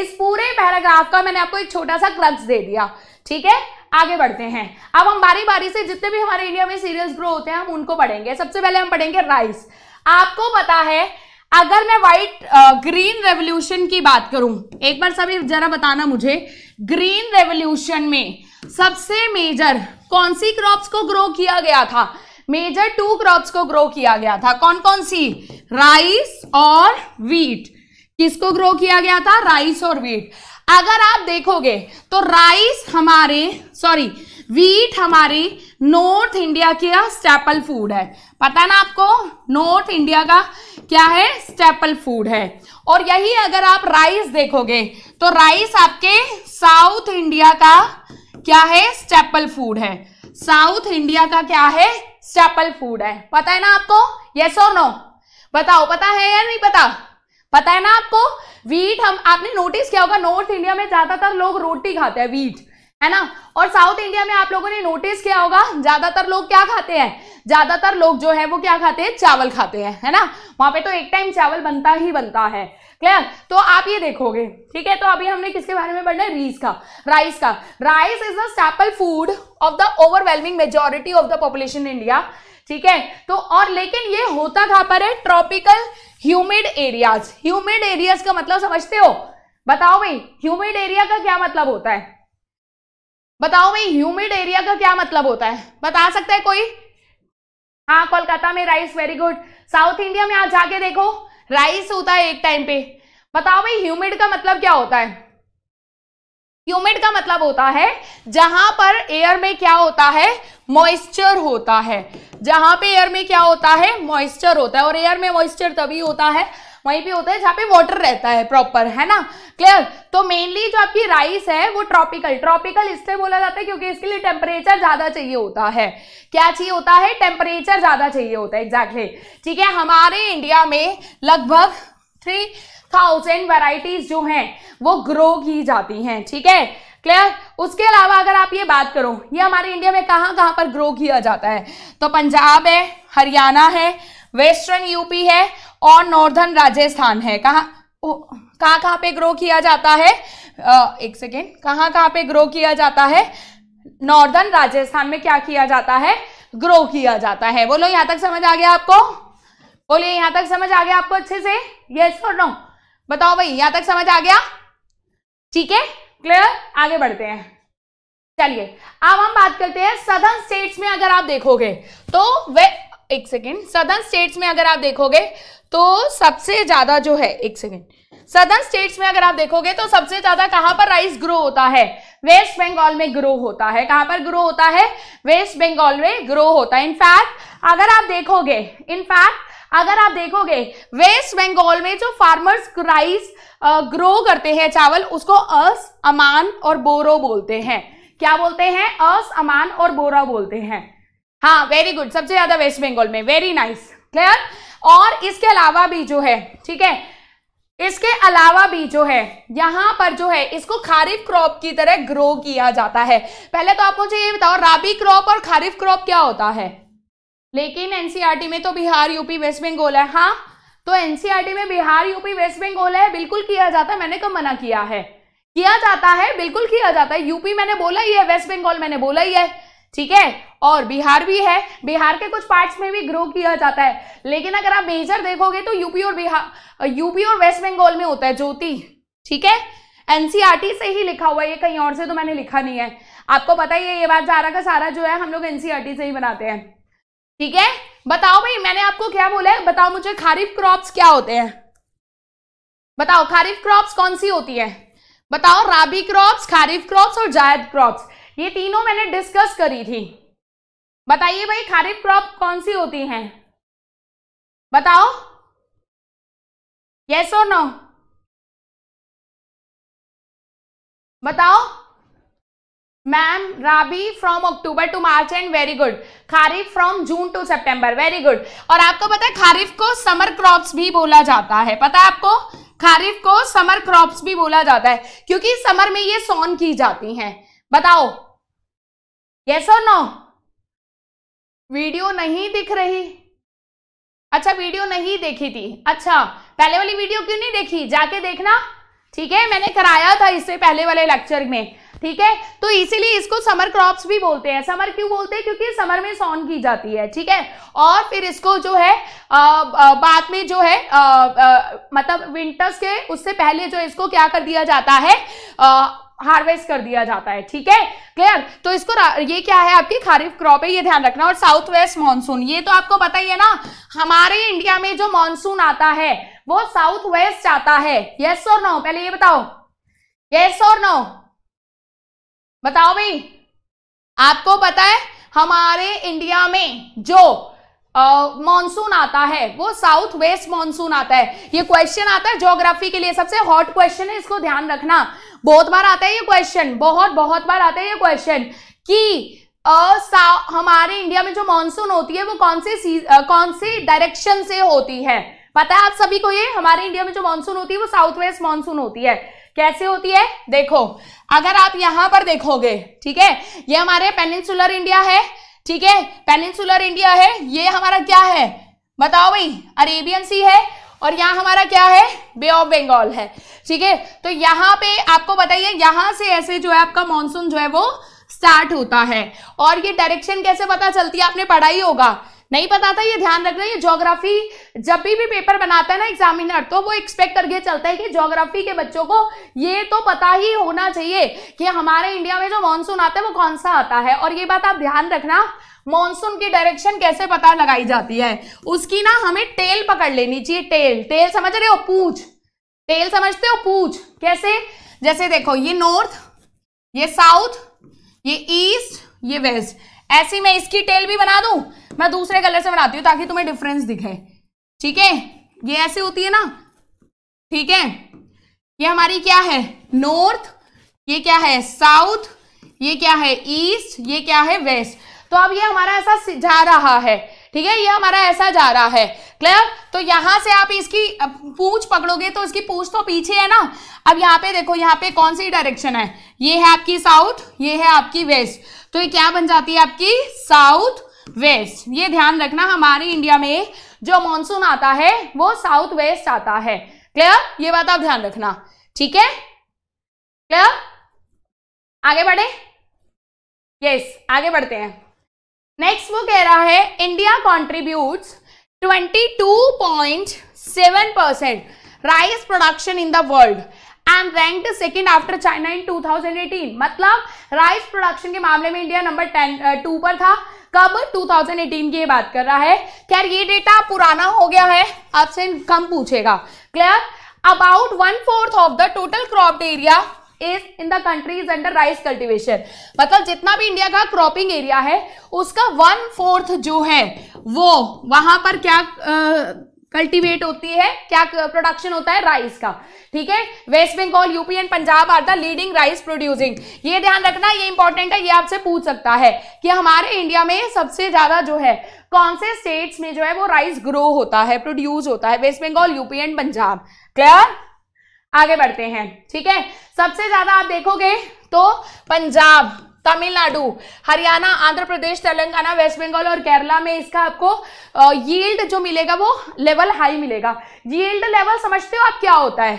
इस पूरे पैराग्राफ का मैंने आपको एक छोटा सा क्रक्स दे दिया ठीक है आगे बढ़ते हैं अब हम बारी बारी से जितने भी हमारे इंडिया में सीरियल्स ग्रो होते हैं हम उनको पढ़ेंगे सबसे पहले हम पढ़ेंगे राइस आपको पता है अगर मैं व्हाइट ग्रीन रेवोल्यूशन की बात करूं एक बार सभी जरा बताना मुझे ग्रीन रेवोल्यूशन में सबसे मेजर कौन सी क्रॉप्स को ग्रो किया गया था मेजर टू क्रॉप्स को ग्रो किया गया था कौन कौन सी राइस और वीट किसको ग्रो किया गया था राइस और वीट अगर आप देखोगे तो राइस हमारे सॉरी वीट हमारी नॉर्थ इंडिया का स्टेपल फूड है पता ना आपको नॉर्थ इंडिया का क्या है स्टेपल फूड है और यही अगर आप राइस देखोगे तो राइस आपके साउथ इंडिया का क्या है स्टेपल फूड है साउथ इंडिया का क्या है स्टेपल फूड है पता है ना आपको यस और नो बताओ पता है या नहीं पता पता है ना आपको वीट हम आपने नोटिस किया होगा नॉर्थ इंडिया में ज्यादातर लोग रोटी खाते हैं वीट है ना और साउथ इंडिया में आप लोगों ने नोटिस किया होगा ज्यादातर लोग क्या खाते हैं ज्यादातर लोग जो है वो क्या खाते हैं चावल खाते हैं है ना वहां पे तो एक टाइम चावल बनता ही बनता है क्लियर तो आप ये देखोगे ठीक है तो अभी हमने किसके बारे में पढ़ना है रीस का राइस का rice is the staple food of the overwhelming majority of the population India ठीक है तो और लेकिन ये होता कहां पर है tropical humid areas humid areas का मतलब समझते हो बताओ भाई ह्यूमिड एरिया का क्या मतलब होता है बताओ भाई ह्यूमिड एरिया का क्या मतलब होता है बता सकता है कोई हाँ कोलकाता में rice very good south India में आज जाके देखो राइस होता है एक टाइम पे बताओ भाई ह्यूमिड का मतलब क्या होता है ह्यूमिड का मतलब होता है जहां पर एयर में क्या होता है मॉइस्चर होता है जहां पे एयर में क्या होता है मॉइस्चर होता है और एयर में मॉइस्चर तभी होता है वहीं पे होता है जहाँ पे वाटर रहता है प्रॉपर है ना क्लियर तो मेनली जो आपकी राइस है वो ट्रॉपिकल ट्रॉपिकल इसलिए बोला जाता है क्योंकि इसके लिए टेम्परेचर ज़्यादा चाहिए होता है क्या चाहिए होता है टेम्परेचर ज़्यादा चाहिए होता है एग्जैक्टली ठीक है हमारे इंडिया में लगभग थ्री थाउजेंड वराइटीज जो हैं वो ग्रो की जाती हैं ठीक है क्लियर उसके अलावा अगर आप ये बात करो ये हमारे इंडिया में कहाँ कहाँ पर ग्रो किया जाता है तो पंजाब है हरियाणा है वेस्टर्न यूपी है और नॉर्दर्न राजस्थान है कहा कहाँ पे ग्रो किया जाता है एक सेकेंड कहाँ कहाँ पे ग्रो किया जाता है नॉर्दर्न राजस्थान में क्या किया जाता है ग्रो किया जाता है बोलो यहां तक समझ आ गया आपको बोलिए यहां तक समझ आ गया आपको अच्छे से यस और नो बताओ भाई यहां तक समझ आ गया ठीक है क्लियर आगे बढ़ते हैं चलिए अब हम बात करते हैं सदर्न स्टेट्स में अगर आप देखोगे तो वे एक सेकेंड सदर्न स्टेट्स में अगर आप देखोगे तो सबसे ज्यादा जो है एक सेकेंड सदर्न स्टेट्स में अगर आप देखोगे तो सबसे ज्यादा कहां पर राइस ग्रो होता है वेस्ट बंगाल में ग्रो होता है कहां पर ग्रो होता है वेस्ट बंगाल में ग्रो होता है इनफैक्ट अगर आप देखोगे इनफैक्ट अगर आप देखोगे वेस्ट बंगाल में जो फार्मर्स राइस ग्रो करते हैं चावल उसको अस अमान और बोरो बोलते हैं क्या बोलते हैं अस अमान और बोरा बोलते हैं हाँ वेरी गुड सबसे ज्यादा वेस्ट बंगाल में वेरी नाइस क्लियर और इसके अलावा भी जो है ठीक है इसके अलावा भी जो है यहाँ पर जो है इसको खारीफ क्रॉप की तरह ग्रो किया जाता है पहले तो आप मुझे ये बताओ राबी क्रॉप और खारिफ क्रॉप क्या होता है लेकिन एनसीईआरटी में तो बिहार यूपी वेस्ट बंगाल है हाँ तो एनसीईआरटी में बिहार यूपी वेस्ट बंगाल है बिल्कुल किया जाता है मैंने कब तो मना किया है किया जाता है बिल्कुल किया जाता है यूपी मैंने बोला ही है वेस्ट बंगाल मैंने बोला ही है ठीक है और बिहार भी है बिहार के कुछ पार्ट्स में भी ग्रो किया जाता है लेकिन अगर आप मेजर देखोगे तो यूपी और बिहार यूपी और वेस्ट बंगाल में होता है ज्योति ठीक है एनसीआरटी e से ही लिखा हुआ है ये कहीं और से तो मैंने लिखा नहीं है आपको पता ही है ये बात सारा का सारा जो है हम लोग एनसीआरटी e से ही बनाते हैं ठीक है बताओ भाई मैंने आपको क्या बोला है बताओ मुझे खारीफ क्रॉप्स क्या होते हैं बताओ खारीफ क्रॉप्स कौन सी होती है बताओ राबी क्रॉप्स खारीफ क्रॉप्स और जायद क्रॉप्स ये तीनों मैंने डिस्कस करी थी बताइए भाई खारिफ क्रॉप कौन सी होती हैं बताओ यस और नो बताओ ma'am rabi from October to March and very good kharif from June to September very good और आपको पता है खारिफ को समर क्रॉप्स भी बोला जाता है पता है आपको खारिफ को समर क्रॉप्स भी बोला जाता है क्योंकि समर में ये सोन की जाती हैं बताओ यस और नो वीडियो नहीं दिख रही अच्छा वीडियो नहीं देखी थी अच्छा पहले वाली वीडियो क्यों नहीं देखी जाके देखना ठीक है मैंने कराया था इससे पहले वाले लेक्चर में ठीक है तो इसीलिए इसको समर क्रॉप्स भी बोलते हैं समर क्यों बोलते हैं क्योंकि समर में सॉन की जाती है ठीक है और फिर इसको जो है बाद में जो है आ, आ, मतलब विंटर्स के उससे पहले जो इसको क्या कर दिया जाता है आ, हार्वेस्ट कर दिया जाता है ठीक है क्लियर तो इसको ये क्या है आपकी खारिफ क्रॉप है ये ध्यान रखना और साउथ वेस्ट मानसून ये तो आपको पता ही है ना हमारे इंडिया में जो मानसून आता है वो साउथ वेस्ट आता है यस और नो पहले ये बताओ यस और नो बताओ भाई आपको पता है हमारे इंडिया में जो मॉनसून uh, आता है वो साउथ वेस्ट मॉनसून आता है ये क्वेश्चन आता है ज्योग्राफी के लिए सबसे हॉट क्वेश्चन है इसको ध्यान रखना बहुत बार आता है ये क्वेश्चन बहुत बहुत बार आता है ये क्वेश्चन कि uh, हमारे इंडिया में जो मॉनसून होती है वो कौन से uh, कौन से डायरेक्शन से होती है पता है आप सभी को ये हमारे इंडिया में जो मानसून होती है वो साउथ वेस्ट मानसून होती है कैसे होती है देखो अगर आप यहां पर देखोगे ठीक है ये हमारे पेनिनसुलर इंडिया है ठीक है पेनिनसुलर इंडिया है ये हमारा क्या है बताओ भाई अरेबियन सी है और यहाँ हमारा क्या है बे ऑफ बंगाल है ठीक है तो यहाँ पे आपको बताइए यहाँ से ऐसे जो है आपका मानसून जो है वो स्टार्ट होता है और ये डायरेक्शन कैसे पता चलती है आपने पढ़ाई होगा नहीं पता था ये ध्यान रखना ये ज्योग्राफी जब भी भी पेपर बनाता है ना एग्जामिनर तो वो एक्सपेक्ट करके चलता है कि ज्योग्राफी के बच्चों को ये तो पता ही होना चाहिए कि हमारे इंडिया में जो मानसून आता है वो कौन सा आता है और ये बात आप ध्यान रखना मॉनसून की डायरेक्शन कैसे पता लगाई जाती है उसकी ना हमें टेल पकड़ लेनी चाहिए टेल टेल समझ रहे हो पूछ टेल समझते हो पूछ कैसे जैसे देखो ये नॉर्थ ये साउथ ये ईस्ट ये वेस्ट ऐसी मैं इसकी टेल भी बना दूं मैं दूसरे कलर से बनाती हूँ ताकि तुम्हें डिफरेंस दिखे ठीक है ये ऐसे होती है ना ठीक है ये हमारी क्या है नॉर्थ ये क्या है साउथ ये क्या है ईस्ट ये क्या है वेस्ट तो अब ये हमारा ऐसा जा रहा है ठीक है ये हमारा ऐसा जा रहा है क्लियर तो यहां से आप इसकी पूछ पकड़ोगे तो इसकी पूछ तो पीछे है ना अब यहाँ पे देखो यहाँ पे कौन सी डायरेक्शन है ये है आपकी साउथ ये है आपकी वेस्ट तो ये क्या बन जाती है आपकी साउथ वेस्ट ये ध्यान रखना हमारे इंडिया में जो मानसून आता है वो साउथ वेस्ट आता है क्लियर ये बात आप ध्यान रखना ठीक है क्लियर आगे बढ़े यस आगे बढ़ते हैं नेक्स्ट वो कह रहा है India point seven percent rice production in the world and rank second after China in 2018 मतलब राइस प्रोडक्शन के मामले में इंडिया नंबर टेन टू पर था कब 2018 की बात कर रहा है खैर ये डेटा पुराना हो गया है आपसे कम पूछेगा clear about one fourth of the total crop area is in the countries under rice cultivation मतलब जितना भी इंडिया का क्रॉपिंग एरिया है उसका वन फोर्थ जो है वो वहां पर क्या कल्टीवेट होती है क्या प्रोडक्शन होता है राइस का ठीक है West Bengal UP and Punjab are the leading rice producing ये ध्यान रखना ये इंपॉर्टेंट है ये आपसे पूछ सकता है कि हमारे इंडिया में सबसे ज्यादा जो है कौन से स्टेट्स में जो है वो राइस ग्रो होता है प्रोड्यूस होता है West Bengal UP and Punjab clear आगे बढ़ते हैं ठीक है सबसे ज्यादा आप देखोगे तो पंजाब तमिलनाडु हरियाणा आंध्र प्रदेश तेलंगाना वेस्ट बंगाल और केरला में इसका आपको यील्ड जो मिलेगा वो लेवल हाई मिलेगा यील्ड लेवल समझते हो आप क्या होता है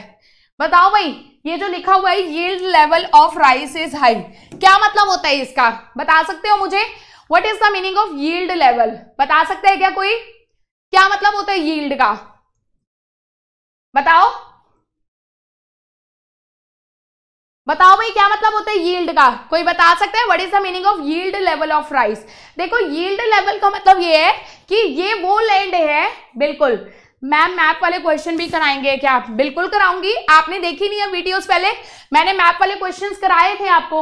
बताओ भाई ये जो लिखा हुआ है yield level of rice is high क्या मतलब होता है इसका बता सकते हो मुझे what is the meaning of yield level बता सकते हैं क्या कोई क्या मतलब होता है यील्ड का बताओ बताओ भाई क्या मतलब होता है यील्ड का कोई बता सकते हैं what is the meaning of yield level of rice देखो यील्ड लेवल का मतलब ये है कि ये वो लैंड है बिल्कुल मैम मैप वाले क्वेश्चन भी कराएंगे क्या बिल्कुल कराऊंगी आपने देखी नहीं है वीडियोस पहले मैंने मैप वाले क्वेश्चंस कराए थे आपको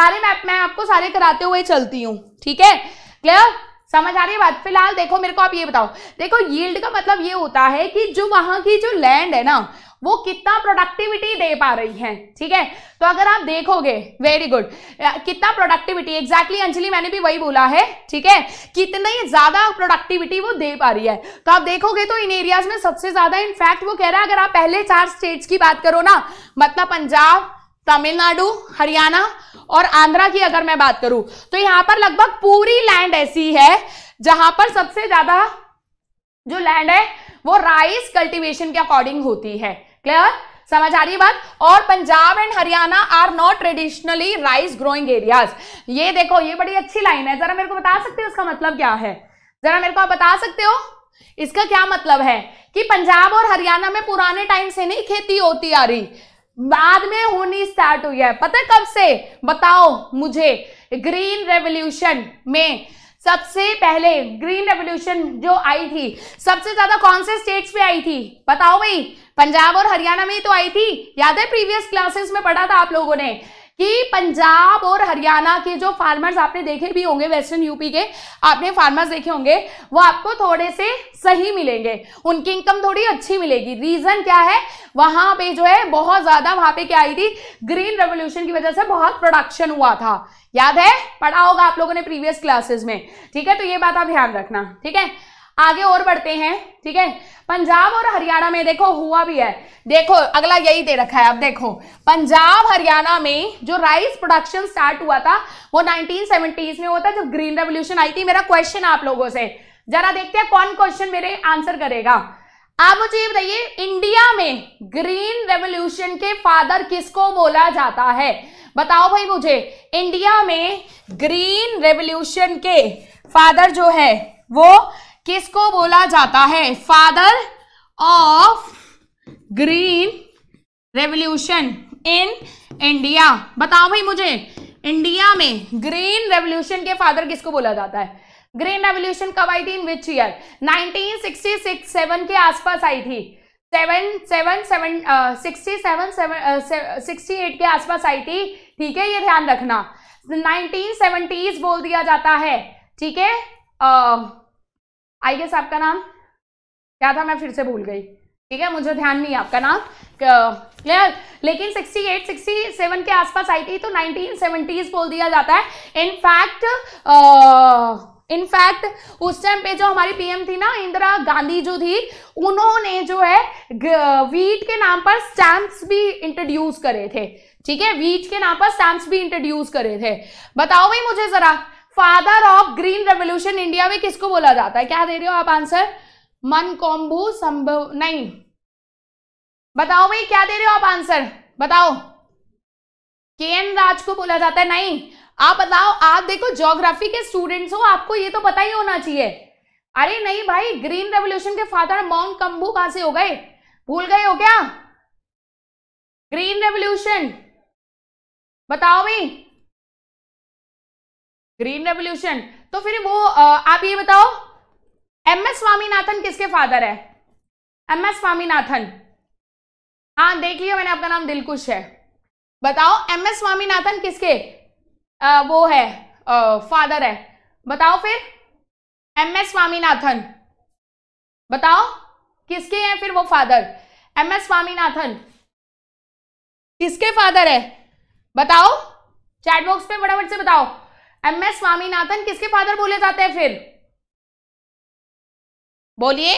सारे मैप मैं आपको सारे कराते हुए चलती हूँ ठीक है क्लियर समझ आ रही है बात फिलहाल देखो मेरे को आप ये बताओ देखो यील्ड का मतलब ये होता है कि जो वहां की जो लैंड है ना वो कितना प्रोडक्टिविटी दे पा रही है ठीक है तो अगर आप देखोगे वेरी गुड कितना प्रोडक्टिविटी एग्जैक्टली अंजलि मैंने भी वही बोला है ठीक है कितनी ज्यादा प्रोडक्टिविटी वो दे पा रही है तो आप देखोगे तो इन एरियाज में सबसे ज्यादा इनफैक्ट वो कह रहा है अगर आप पहले चार स्टेट्स की बात करो ना मतलब पंजाब तमिलनाडु हरियाणा और आंध्रा की अगर मैं बात करूं तो यहां पर लगभग पूरी लैंड ऐसी है जहां पर सबसे ज्यादा जो लैंड है वो राइस कल्टीवेशन के अकॉर्डिंग होती है क्लियर समझ आ रही है बात और Punjab and Haryana are not traditionally rice growing areas ये देखो ये बड़ी अच्छी लाइन है जरा मेरे को बता सकते हो इसका मतलब क्या है जरा मेरे को आप बता सकते हो इसका क्या मतलब है कि पंजाब और हरियाणा में पुराने टाइम से नहीं खेती होती आ रही बाद में होनी स्टार्ट हुई है पता कब से बताओ मुझे ग्रीन रेवोल्यूशन में सबसे पहले ग्रीन रेवोल्यूशन जो आई थी सबसे ज्यादा कौन से स्टेट्स में आई थी बताओ भाई पंजाब और हरियाणा में ही तो आई थी याद है प्रीवियस क्लासेस में पढ़ा था आप लोगों ने कि पंजाब और हरियाणा के जो फार्मर्स आपने देखे भी होंगे वेस्टर्न यूपी के आपने फार्मर्स देखे होंगे वो आपको थोड़े से सही मिलेंगे उनकी इनकम थोड़ी अच्छी मिलेगी रीजन क्या है वहां पे जो है बहुत ज्यादा वहां पे क्या आई थी ग्रीन रेवोल्यूशन की वजह से बहुत प्रोडक्शन हुआ था याद है पढ़ा होगा आप लोगों ने प्रीवियस क्लासेस में ठीक है तो ये बात आप ध्यान रखना ठीक है आगे और बढ़ते हैं ठीक है पंजाब और हरियाणा में देखो हुआ भी है देखो अगला यही दे रखा है अब देखो पंजाब हरियाणा में जो राइस प्रोडक्शन स्टार्ट हुआ था वो 1970s में होता जब ग्रीन रेवोल्यूशन आई थी मेरा क्वेश्चन आप लोगों से जरा देखते हैं कौन क्वेश्चन मेरे आंसर करेगा आप मुझे बताइए इंडिया में ग्रीन रेवोल्यूशन के फादर किसको बोला जाता है बताओ भाई मुझे इंडिया में ग्रीन रेवोल्यूशन के फादर जो है वो किसको बोला जाता है father of green revolution in India बताओ भाई मुझे इंडिया में ग्रीन रेवल्यूशन के फादर किसको बोला जाता है ग्रीन रेवल्यूशन कब आई थी इन विच ईयर 1966 सेवन के आसपास आई थी seven seven seven sixty seven seven sixty eight के आसपास आई थी ठीक है ये ध्यान रखना 1970s बोल दिया जाता है ठीक है uh, आई गेस आपका नाम क्या था मैं फिर से भूल गई ठीक है मुझे ध्यान नहीं आपका नाम क्लियर लेकिन 68, 67 के आसपास आई थी तो 1970s बोल दिया जाता है इनफैक्ट इनफैक्ट उस टाइम पे जो हमारी पीएम थी ना इंदिरा गांधी जो थी उन्होंने जो है वीट के नाम पर स्टैंप्स भी इंट्रोड्यूस करे थे ठीक है वीट के नाम पर स्टैम्प्स भी इंट्रोड्यूस करे थे बताओ भाई मुझे जरा father of green revolution India में किसको बोला जाता है क्या दे रहे हो आप आंसर मन कोम्बू संभव नहीं बताओ भाई क्या दे रहे हो आप आंसर बताओ के एन राज को बोला जाता है नहीं आप बताओ आप देखो ज्योग्राफी के स्टूडेंट्स हो आपको ये तो पता ही होना चाहिए अरे नहीं भाई ग्रीन रेवोल्यूशन के फादर माउंट कंबू कहां से हो गए भूल गए हो क्या ग्रीन रेवोल्यूशन बताओ भाई ग्रीन रेवल्यूशन तो फिर वो आप ये बताओ एम एस स्वामीनाथन किसके फादर है एम एस स्वामीनाथन हाँ देख लिया मैंने आपका नाम दिलकुश है बताओ एम एस स्वामीनाथन किसके आ, वो है आ, फादर है बताओ फिर एम एस स्वामीनाथन बताओ किसके हैं फिर वो फादर एम एस स्वामीनाथन किसके फादर है बताओ चैट बॉक्स पे फटाफट से बताओ एम एस स्वामीनाथन किसके फादर बोले जाते हैं फिर बोलिए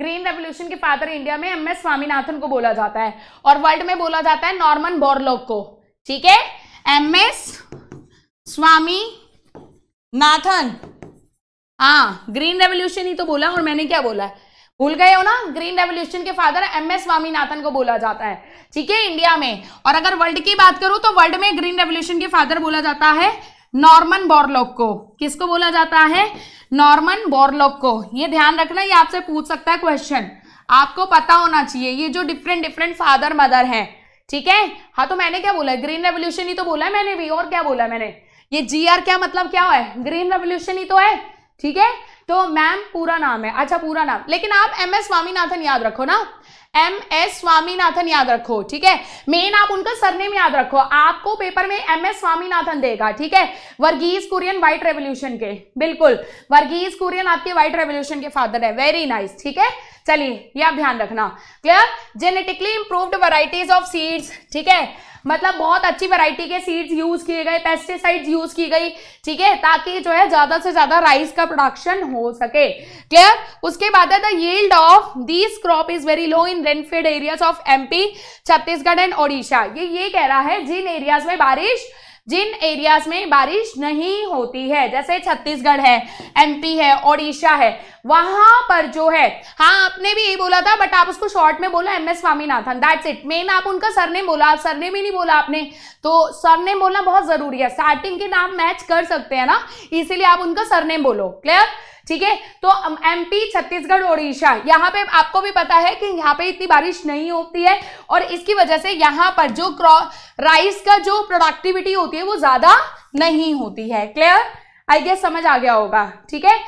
ग्रीन रेवोल्यूशन के फादर इंडिया में एम एस स्वामीनाथन को बोला जाता है और वर्ल्ड में बोला जाता है नॉर्मन बोरलॉक को ठीक है एम एस स्वामी नाथन हाँ ग्रीन रेवोल्यूशन ही तो बोला और मैंने क्या बोला है भूल गए हो ना ग्रीन रेवोल्यूशन के फादर एम एस स्वामीनाथन को बोला जाता है ठीक है इंडिया में और अगर वर्ल्ड की बात करूं तो वर्ल्ड में ग्रीन रेवोल्यूशन के फादर बोला जाता है नॉर्मन बोरलॉक को किसको बोला जाता है नॉर्मन बोरलॉक को ये ध्यान रखना ये आपसे पूछ सकता है क्वेश्चन आपको पता होना चाहिए ये जो डिफरेंट डिफरेंट फादर मदर है ठीक है हाँ तो मैंने क्या बोला ग्रीन रेवोल्यूशन ही तो बोला है मैंने भी और क्या बोला मैंने ये जी आर क्या मतलब क्या है ग्रीन रेवोल्यूशन ही तो है ठीक है तो मैम पूरा नाम है अच्छा पूरा नाम लेकिन आप एम एस स्वामीनाथन याद रखो ना एम एस स्वामीनाथन याद रखो ठीक है मेन आप उनका सरनेम याद रखो आपको पेपर में एम एस स्वामीनाथन देगा ठीक है वर्गीज कुरियन व्हाइट रेवोल्यूशन के बिल्कुल वर्गीज कुरियन आपके व्हाइट रेवोल्यूशन के फादर है वेरी नाइस ठीक है चलिए ये आप ध्यान रखना clear genetically improved varieties of seeds ठीक है मतलब बहुत अच्छी वैरायटी के सीड्स यूज किए गए पेस्टिसाइड्स यूज की गई ठीक है ताकि जो है ज्यादा से ज्यादा राइस का प्रोडक्शन हो सके क्लियर उसके बाद है the of this crop is very low in rainfed areas of MP Chhattisgarh and Odisha ये ये कह रहा है जिन एरियाज में बारिश जिन एरियाज में बारिश नहीं होती है जैसे छत्तीसगढ़ है एमपी है ओडिशा है वहां पर जो है हाँ आपने भी यही बोला था बट आप उसको शॉर्ट में बोला M S Swaminathan that's it main आप उनका सरनेम बोला आप सरनेम ही नहीं बोला आपने तो सरनेम बोलना बहुत जरूरी है स्टार्टिंग के नाम मैच कर सकते हैं ना इसीलिए आप उनका सरनेम बोलो क्लियर ठीक है तो एमपी छत्तीसगढ़ ओडिशा यहाँ पे आपको भी पता है कि यहाँ पे इतनी बारिश नहीं होती है और इसकी वजह से यहाँ पर जो राइस का जो प्रोडक्टिविटी होती है वो ज्यादा नहीं होती है क्लियर आई गेस समझ आ गया होगा ठीक है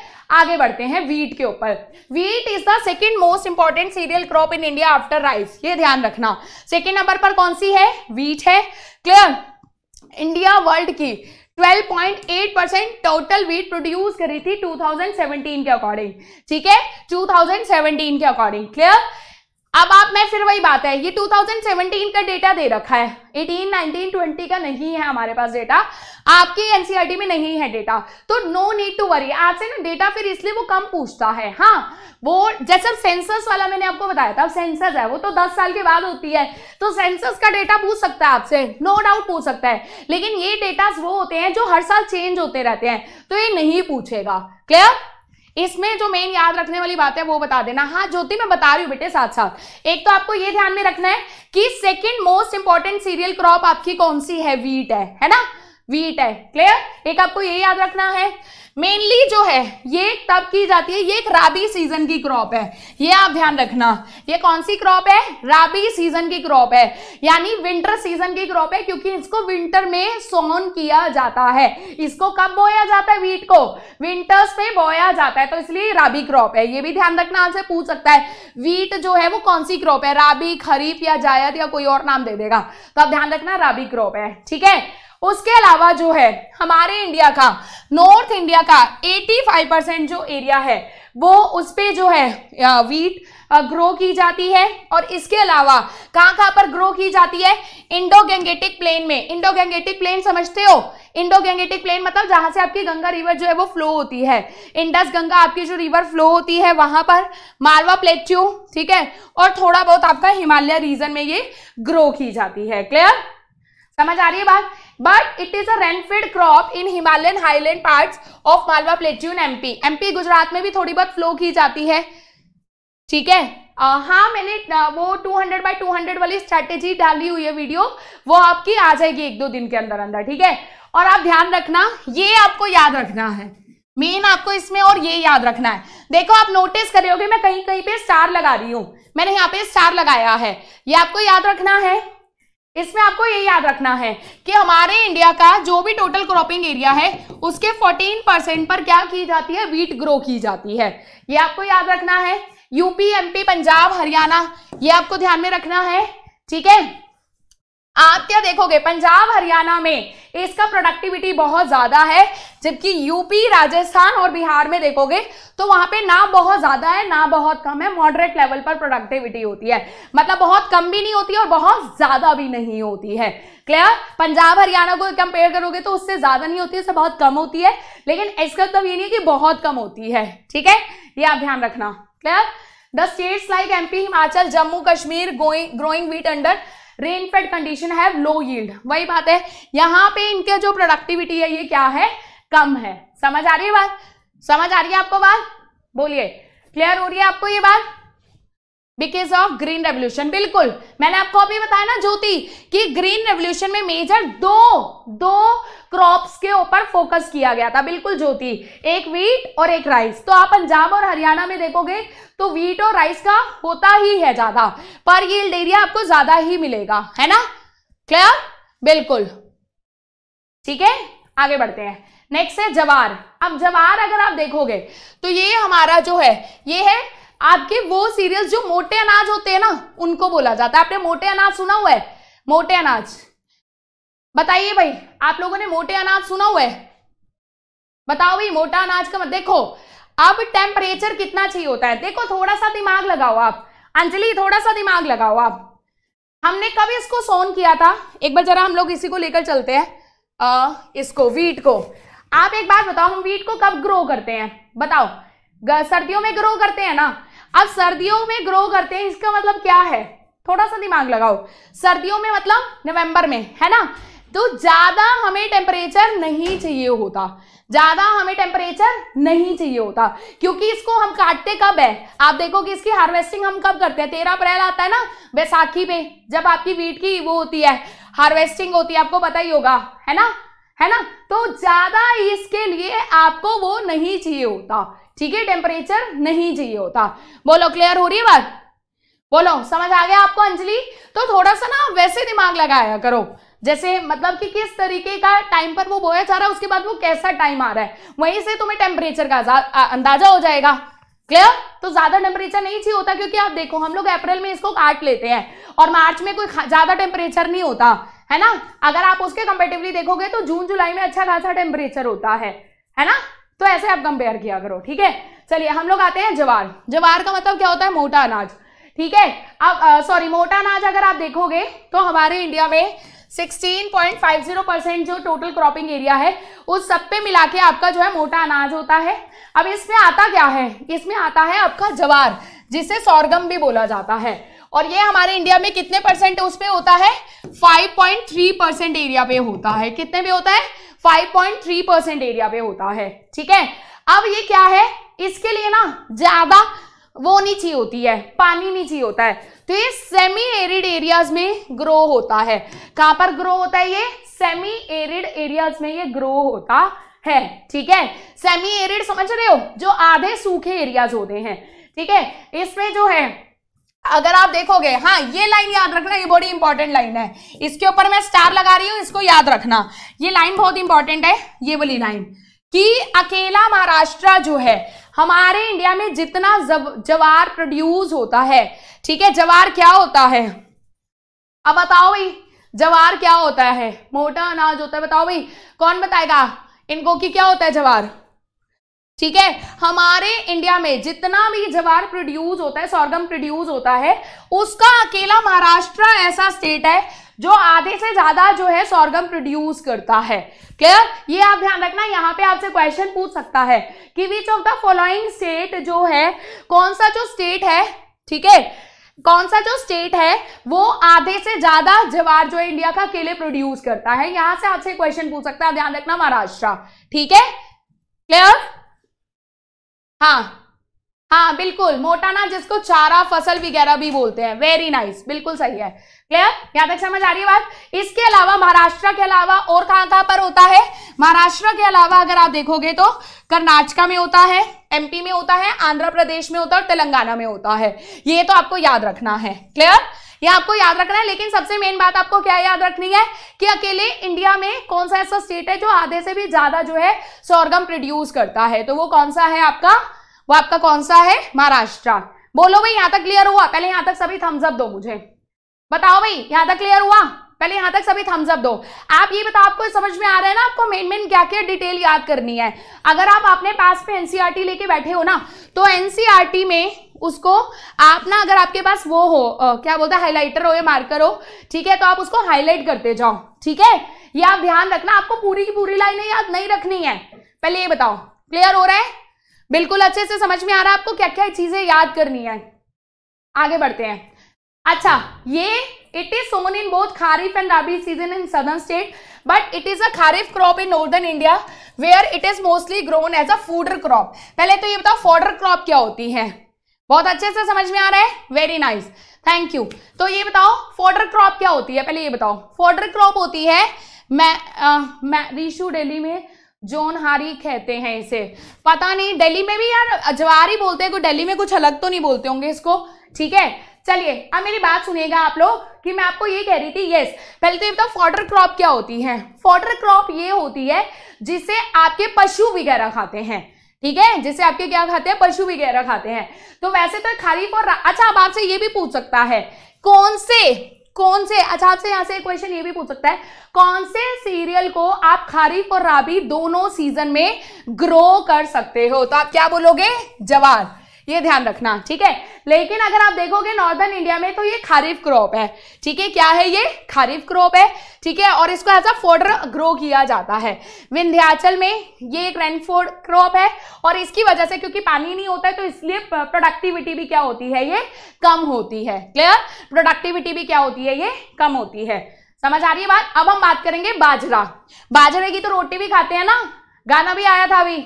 आगे बढ़ते हैं वीट के ऊपर wheat is the second most important cereal crop in India after rice ये ध्यान रखना सेकेंड नंबर पर कौन सी है वीट है क्लियर इंडिया वर्ल्ड की 12.8 परसेंट टोटल वीट प्रोड्यूस करी थी 2017 के अकॉर्डिंग ठीक है 2017 के अकॉर्डिंग क्लियर अब आप मैं फिर वही बात है ये 2017 का डेटा दे रखा है 18, 19, 20 का नहीं है हमारे पास डेटा आपके एनसीआरटी e में नहीं है डेटा तो नो नीड टू वरी आज से ना डेटा फिर इसलिए वो कम पूछता है हाँ वो जैसे सेंसस वाला मैंने आपको बताया था सेंसस है वो तो 10 साल के बाद होती है तो सेंसस का डेटा पूछ सकता है आपसे नो डाउट पूछ सकता है लेकिन ये डेटा वो होते हैं जो हर साल चेंज होते रहते हैं तो ये नहीं पूछेगा क्लियर इसमें जो मेन याद रखने वाली बात है वो बता देना हाँ ज्योति मैं बता रही हूँ बेटे साथ साथ एक तो आपको ये ध्यान में रखना है कि second most important cereal crop आपकी कौन सी है वीट है है ना वीट है क्लियर एक आपको ये याद रखना है मेनली जो है ये तब की जाती है ये एक राबी सीजन की क्रॉप है ये आप ध्यान रखना ये कौन सी क्रॉप है राबी सीजन की क्रॉप है यानी विंटर सीजन की क्रॉप है क्योंकि इसको विंटर में सोन किया जाता है इसको कब बोया जाता है वीट को विंटर्स में बोया जाता है तो इसलिए राबी क्रॉप है ये भी ध्यान रखना आपसे पूछ सकता है वीट जो है वो कौन सी क्रॉप है राबी खरीफ या जायद या कोई और नाम दे देगा तो आप ध्यान रखना राबी क्रॉप है ठीक है उसके अलावा जो है हमारे इंडिया का नॉर्थ इंडिया का 85 परसेंट जो एरिया है वो उस पर जो है वीट ग्रो की जाती है और इसके अलावा कहाँ कहाँ पर ग्रो की जाती है इंडो गैंगेटिक प्लेन में इंडो गैंगेटिक प्लेन समझते हो इंडो गैंगेटिक प्लेन मतलब जहाँ से आपकी गंगा रिवर जो है वो फ्लो होती है इंडस गंगा आपकी जो रिवर फ्लो होती है वहाँ पर मालवा प्लेट्यू ठीक है और थोड़ा बहुत आपका हिमालय रीजन में ये ग्रो की जाती है क्लियर समझ आ रही है बात but it is a rain crop crop in Himalayan highland parts of Malwa Plateau MP MP. MP Gujarat में भी थोड़ी बहुत फ्लो की जाती है ठीक है आ, हाँ मैंने वो 200 बाय 200 वाली स्ट्रेटेजी डाली हुई है वीडियो वो आपकी आ जाएगी एक दो दिन के अंदर अंदर ठीक है और आप ध्यान रखना ये आपको याद रखना है मेन आपको इसमें और ये याद रखना है देखो आप नोटिस करोगे मैं कहीं कहीं पे स्टार लगा रही हूँ मैंने यहाँ पे स्टार लगाया है ये आपको याद रखना है इसमें आपको ये याद रखना है कि हमारे इंडिया का जो भी टोटल क्रॉपिंग एरिया है उसके 14 परसेंट पर क्या की जाती है वीट ग्रो की जाती है ये आपको याद रखना है यूपी एमपी पंजाब हरियाणा ये आपको ध्यान में रखना है ठीक है आप क्या देखोगे पंजाब हरियाणा में इसका प्रोडक्टिविटी बहुत ज्यादा है जबकि यूपी राजस्थान और बिहार में देखोगे तो वहां पे ना बहुत ज्यादा है ना बहुत कम है मॉडरेट लेवल पर प्रोडक्टिविटी होती है मतलब बहुत कम भी नहीं होती और बहुत ज्यादा भी नहीं होती है क्लियर पंजाब हरियाणा को कंपेयर करोगे तो उससे ज्यादा नहीं होती है बहुत कम होती है लेकिन इसका मतलब ये नहीं कि बहुत कम होती है ठीक है ये आप ध्यान रखना clear the states like MP Himachal Jammu Kashmir growing wheat under rainfed condition है लो यील्ड वही बात है यहाँ पे इनके जो प्रोडक्टिविटी है ये क्या है कम है समझ आ रही है बात समझ आ रही है आपको बात बोलिए क्लियर हो रही है आपको ये बात बिकॉज ऑफ ग्रीन रेवल्यूशन बिल्कुल मैंने आपको अभी बताया ना ज्योति कि ग्रीन रेवल्यूशन में मेजर दो दो क्रॉप्स के ऊपर फोकस किया गया था बिल्कुल ज्योति एक वीट और एक राइस तो आप पंजाब और हरियाणा में देखोगे तो वीट और राइस का होता ही है ज्यादा पर यील्ड एरिया आपको ज्यादा ही मिलेगा है ना क्लियर बिल्कुल ठीक है आगे बढ़ते हैं नेक्स्ट है जवार अब जवार अगर आप देखोगे तो ये हमारा जो है ये है आपके वो सीरियल जो मोटे अनाज होते हैं ना उनको बोला जाता है आपने मोटे अनाज सुना हुआ है मोटे अनाज बताइए भाई आप लोगों ने मोटे अनाज सुना हुआ है बताओ भाई मोटा अनाज का मत देखो अब टेम्परेचर कितना चाहिए होता है देखो थोड़ा सा दिमाग लगाओ आप अंजलि थोड़ा सा दिमाग लगाओ आप हमने कब इसको सोन किया था एक बार जरा हम लोग इसी को लेकर चलते हैं आ, इसको वीट को आप एक बार बताओ हम वीट को कब ग्रो करते हैं बताओ सर्दियों में ग्रो करते हैं ना अब सर्दियों में ग्रो करते हैं इसका मतलब क्या है थोड़ा सा दिमाग लगाओ सर्दियों में मतलब नवंबर में है ना तो ज़्यादा हमें टेम्परेचर नहीं चाहिए होता ज़्यादा हमें टेम्परेचर नहीं चाहिए होता क्योंकि इसको हम काटते कब है आप देखो कि इसकी हार्वेस्टिंग हम कब करते हैं तेरह अप्रैल आता है ना बैसाखी पे जब आपकी वीट की वो होती है हार्वेस्टिंग होती है आपको पता ही होगा है ना है ना तो ज़्यादा इसके लिए आपको वो नहीं चाहिए होता ठीक है टेम्परेचर नहीं चाहिए होता बोलो क्लियर हो रही है बात बोलो समझ आ गया आपको अंजलि तो थोड़ा सा ना वैसे दिमाग लगाया करो जैसे मतलब कि किस तरीके का टाइम पर वो बोया जा रहा है उसके बाद वो कैसा टाइम आ रहा है वहीं से तुम्हें टेम्परेचर का अंदाजा हो जाएगा क्लियर तो ज्यादा टेम्परेचर नहीं चाहिए होता क्योंकि आप देखो हम लोग अप्रैल में इसको काट लेते हैं और मार्च में कोई ज्यादा टेम्परेचर नहीं होता है ना अगर आप उसके कंपेटिवली देखोगे तो जून जुलाई में अच्छा खासा टेम्परेचर होता है है ना तो ऐसे आप कंपेयर किया करो ठीक है चलिए हम लोग आते हैं जवार जवार का मतलब क्या होता है मोटा अनाज ठीक है अब सॉरी मोटा अनाज अगर आप देखोगे तो हमारे इंडिया में 16.50 परसेंट जो टोटल क्रॉपिंग एरिया है उस सब पे मिला के आपका जो है मोटा अनाज होता है अब इसमें आता क्या है इसमें आता है आपका जवार जिसे सौरगम भी बोला जाता है और ये हमारे इंडिया में कितने परसेंट उस पर होता है 5.3 परसेंट एरिया पे होता है कितने पे होता है 5.3 परसेंट एरिया पे होता है ठीक है अब ये क्या है इसके लिए ना ज्यादा वो नीची होती है पानी नीचे होता है तो ये सेमी एरिड एरियाज में ग्रो होता है कहां पर ग्रो होता है ये सेमी एरिड एरियाज में ये ग्रो होता है ठीक है सेमी एरिड समझ रहे हो जो आधे सूखे एरियाज होते हैं ठीक है इसमें जो है अगर आप देखोगे हाँ ये लाइन याद रखना ये बड़ी इंपॉर्टेंट लाइन है इसके ऊपर मैं स्टार लगा रही हूं इसको याद रखना ये लाइन बहुत इंपॉर्टेंट है ये वाली लाइन कि अकेला महाराष्ट्र जो है हमारे इंडिया में जितना जब जवार प्रोड्यूस होता है ठीक है जवार क्या होता है अब बताओ भाई जवार क्या होता है मोटा अनाज होता है बताओ भाई कौन बताएगा इनको कि क्या होता है जवार ठीक है हमारे इंडिया में जितना भी जवार प्रोड्यूस होता है सौरगम प्रोड्यूस होता है उसका अकेला महाराष्ट्र ऐसा स्टेट है जो आधे से ज्यादा जो है सौरगम प्रोड्यूस करता है क्लियर ये आप ध्यान रखना यहाँ पे आपसे क्वेश्चन पूछ सकता है कि which of the following state जो है कौन सा जो स्टेट है ठीक है कौन सा जो स्टेट है वो आधे से ज्यादा जवार जो है इंडिया का केले प्रोड्यूस करता है यहां से आपसे क्वेश्चन पूछ सकता है ध्यान रखना महाराष्ट्र ठीक है क्लियर हाँ हाँ बिल्कुल मोटाना जिसको चारा फसल वगैरह भी बोलते हैं वेरी नाइस बिल्कुल सही है क्लियर यहाँ तक समझ आ रही है बात इसके अलावा महाराष्ट्र के अलावा और कहाँ कहाँ पर होता है महाराष्ट्र के अलावा अगर आप देखोगे तो कर्नाटका में होता है एमपी में होता है आंध्र प्रदेश में होता है और तेलंगाना में होता है ये तो आपको याद रखना है क्लियर ये आपको याद रखना है लेकिन सबसे मेन बात आपको क्या याद रखनी है कि अकेले इंडिया में कौन सा ऐसा स्टेट है जो आधे से भी ज्यादा जो है सोरगम प्रोड्यूस करता है तो वो कौन सा है आपका वो आपका कौन सा है महाराष्ट्र बोलो भाई यहां तक क्लियर हुआ पहले यहां तक सभी थम्सअप दो मुझे बताओ भाई यहाँ तक क्लियर हुआ पहले यहां तक सभी थम्सअप दो आप ये बताओ आपको समझ में आ रहा है ना आपको मेन मेन क्या क्या डिटेल याद करनी है अगर आप अपने पास पे एनसीआरटी e लेके बैठे हो ना तो एनसीआरटी e में उसको आप ना अगर आपके पास वो हो आ, क्या बोलता हैं हाईलाइटर हो या मार्कर हो ठीक है तो आप उसको हाईलाइट करते जाओ ठीक है ये आप ध्यान रखना आपको पूरी की पूरी लाइनें याद नहीं रखनी है पहले ये बताओ क्लियर हो रहा है बिल्कुल अच्छे से समझ में आ रहा है आपको क्या क्या चीजें याद करनी है आगे बढ़ते हैं अच्छा ये it is sown in both kharif and rabi season in southern state but it is a kharif crop in northern India where it is mostly grown as a fodder crop पहले तो ये बताओ फोडर क्रॉप क्या होती है बहुत अच्छे से समझ में आ रहा है वेरी नाइस थैंक यू तो ये बताओ फोर्डर क्रॉप क्या होती है पहले ये बताओ फोर्डर क्रॉप होती है मैं, आ, मैं रीशू डेली में जोन हारी कहते हैं इसे पता नहीं दिल्ली में भी यार अजवार ही बोलते हैं कोई दिल्ली में कुछ अलग तो नहीं बोलते होंगे इसको ठीक है चलिए अब मेरी बात सुनेगा आप लोग कि मैं आपको ये कह रही थी यस पहले तो ये बताओ फॉर्डर क्रॉप क्या होती है फॉर्डर क्रॉप ये होती है जिसे आपके पशु वगैरह खाते हैं ठीक है जैसे आपके क्या खाते हैं पशु वगैरह खाते हैं तो वैसे तो खरीफ और अच्छा अब आपसे ये भी पूछ सकता है कौन से कौन से अच्छा आपसे यहां से क्वेश्चन ये भी पूछ सकता है कौन से सीरियल को आप खरीफ और राबी दोनों सीजन में ग्रो कर सकते हो तो आप क्या बोलोगे जवाब ये ध्यान रखना ठीक है लेकिन अगर आप देखोगे नॉर्दर्न इंडिया में तो ये खारीफ क्रॉप है ठीक है क्या है ये खारीफ क्रॉप है ठीक है और इसको एज अ फोडर ग्रो किया जाता है विंध्याचल में ये एक फोड क्रॉप है और इसकी वजह से क्योंकि पानी नहीं होता है तो इसलिए प्रोडक्टिविटी भी क्या होती है ये कम होती है क्लियर प्रोडक्टिविटी भी क्या होती है ये कम होती है समझ आ रही है बात अब हम बात करेंगे बाजरा बाजरे की तो रोटी भी खाते हैं ना गाना भी आया था अभी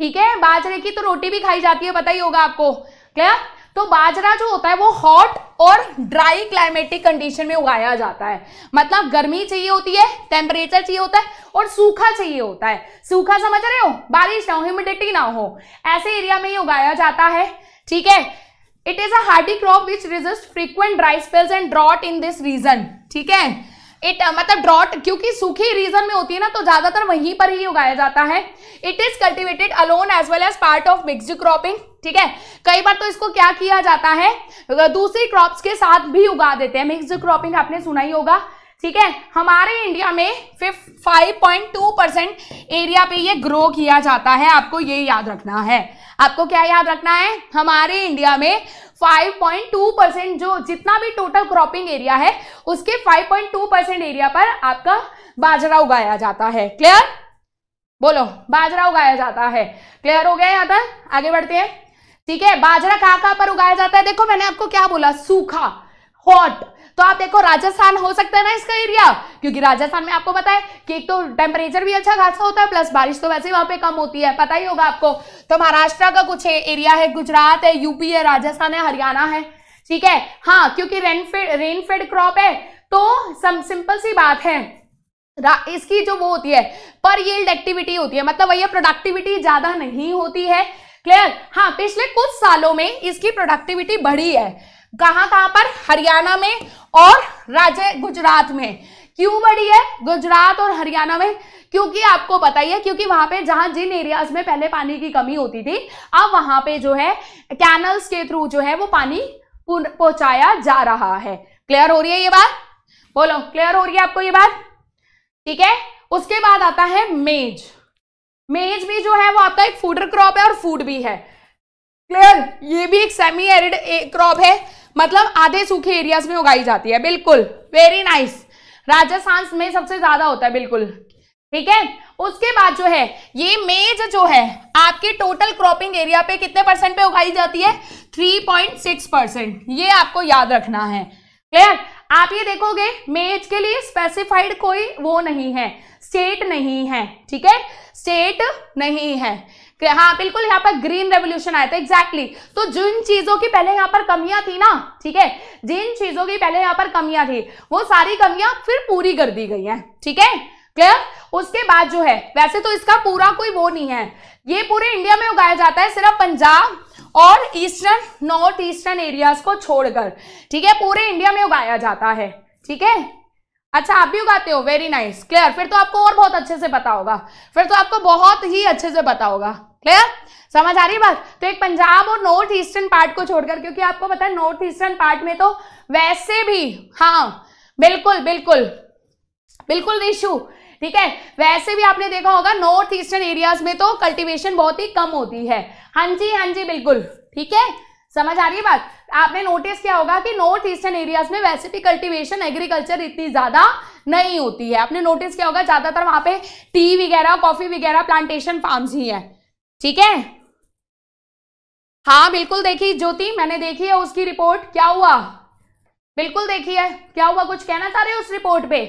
ठीक है बाजरे की तो रोटी भी खाई जाती है पता ही होगा आपको क्या तो बाजरा जो होता है वो हॉट और ड्राई क्लाइमेटिक कंडीशन में उगाया जाता है मतलब गर्मी चाहिए होती है टेम्परेचर चाहिए होता है और सूखा चाहिए होता है सूखा समझ रहे हो बारिश ना हो ह्यूमिडिटी ना हो ऐसे एरिया में ही उगाया जाता है ठीक है it is a hardy crop which resist frequent dry spells and drought in this region ठीक है इट uh, मतलब ड्रॉट क्योंकि सूखी रीजन में होती है ना तो ज्यादातर वहीं पर ही उगाया जाता है it is cultivated alone as well as part of mixed cropping ठीक है कई बार तो इसको क्या किया जाता है दूसरी क्रॉप्स के साथ भी उगा देते हैं मिक्सड क्रॉपिंग आपने सुना ही होगा ठीक है हमारे इंडिया में five point two percent area पे ये ग्रो किया जाता है आपको ये याद रखना है आपको क्या याद रखना है हमारे इंडिया में 5.2 परसेंट जो जितना भी टोटल क्रॉपिंग एरिया है उसके 5.2 परसेंट एरिया पर आपका बाजरा उगाया जाता है क्लियर बोलो बाजरा उगाया जाता है क्लियर हो गया यहां तक आगे बढ़ते हैं ठीक है बाजरा कहाँ कहाँ पर उगाया जाता है देखो मैंने आपको क्या बोला सूखा हॉट तो आप देखो राजस्थान हो सकता है ना इसका एरिया क्योंकि राजस्थान में आपको पता है कि एक तो टेम्परेचर भी अच्छा खासा होता है प्लस बारिश तो वैसे वहां पे कम होती है पता ही होगा आपको तो महाराष्ट्र का कुछ एरिया है गुजरात है यूपी है राजस्थान है हरियाणा है ठीक है हाँ क्योंकि रेनफेड रेनफेड क्रॉप है तो सम सिंपल सी बात है इसकी जो वो होती है पर यील्ड एक्टिविटी होती है मतलब वही प्रोडक्टिविटी ज्यादा नहीं होती है क्लियर हाँ पिछले कुछ सालों में इसकी प्रोडक्टिविटी बढ़ी है कहां कहां पर हरियाणा में और राज्य गुजरात में क्यों बड़ी है गुजरात और हरियाणा में क्योंकि आपको पता ही है क्योंकि वहां पे जहां जिन एरियाज में पहले पानी की कमी होती थी अब वहां पे जो है कैनल्स के थ्रू जो है वो पानी पहुंचाया जा रहा है क्लियर हो रही है ये बात बोलो क्लियर हो रही है आपको ये बात ठीक है उसके बाद आता है मेज मेज भी जो है वो आपका एक फूडर क्रॉप है और फूड भी है क्लियर ये भी एक सेमी एरिड क्रॉप है मतलब आधे सूखे एरियाज में उगाई जाती है बिल्कुल वेरी नाइस राजस्थान में सबसे ज्यादा होता है बिल्कुल ठीक है उसके बाद जो है ये मेज जो है आपके टोटल क्रॉपिंग एरिया पे कितने परसेंट पे उगाई जाती है 3.6 परसेंट ये आपको याद रखना है क्लियर आप ये देखोगे मेज के लिए स्पेसिफाइड कोई वो नहीं है स्टेट नहीं है ठीक है स्टेट नहीं है हाँ बिल्कुल यहाँ पर ग्रीन रेवोल्यूशन आया था एग्जैक्टली exactly. तो जिन चीजों की पहले यहाँ पर कमियां थी ना ठीक है जिन चीजों की पहले यहाँ पर कमियां थी वो सारी कमियां फिर पूरी कर दी गई हैं ठीक है क्लियर उसके बाद जो है वैसे तो इसका पूरा कोई वो नहीं है ये पूरे इंडिया में उगाया जाता है सिर्फ पंजाब और ईस्टर्न नॉर्थ ईस्टर्न एरियाज को छोड़कर ठीक है पूरे इंडिया में उगाया जाता है ठीक है अच्छा आप भी उगाते हो वेरी नाइस क्लियर फिर तो आपको और बहुत अच्छे से पता होगा फिर तो आपको बहुत ही अच्छे से पता होगा क्लियर समझ आ रही है बात तो एक पंजाब और नॉर्थ ईस्टर्न पार्ट को छोड़कर क्योंकि आपको पता है नॉर्थ ईस्टर्न पार्ट में तो वैसे भी हाँ बिल्कुल बिल्कुल बिल्कुल रिशु ठीक है वैसे भी आपने देखा होगा नॉर्थ ईस्टर्न एरियाज में तो कल्टीवेशन बहुत ही कम होती है हाँ जी हाँ जी बिल्कुल ठीक है समझ आ रही है बात आपने नोटिस किया होगा कि नॉर्थ ईस्टर्न एरियाज में वैसे भी कल्टीवेशन एग्रीकल्चर इतनी ज्यादा नहीं होती है आपने नोटिस किया होगा ज्यादातर वहां पे टी वगैरह कॉफी वगैरह प्लांटेशन फार्म्स ही है ठीक है हाँ बिल्कुल देखी ज्योति मैंने देखी है उसकी रिपोर्ट क्या हुआ बिल्कुल देखी है क्या हुआ कुछ कहना चाह रहे हो उस रिपोर्ट पे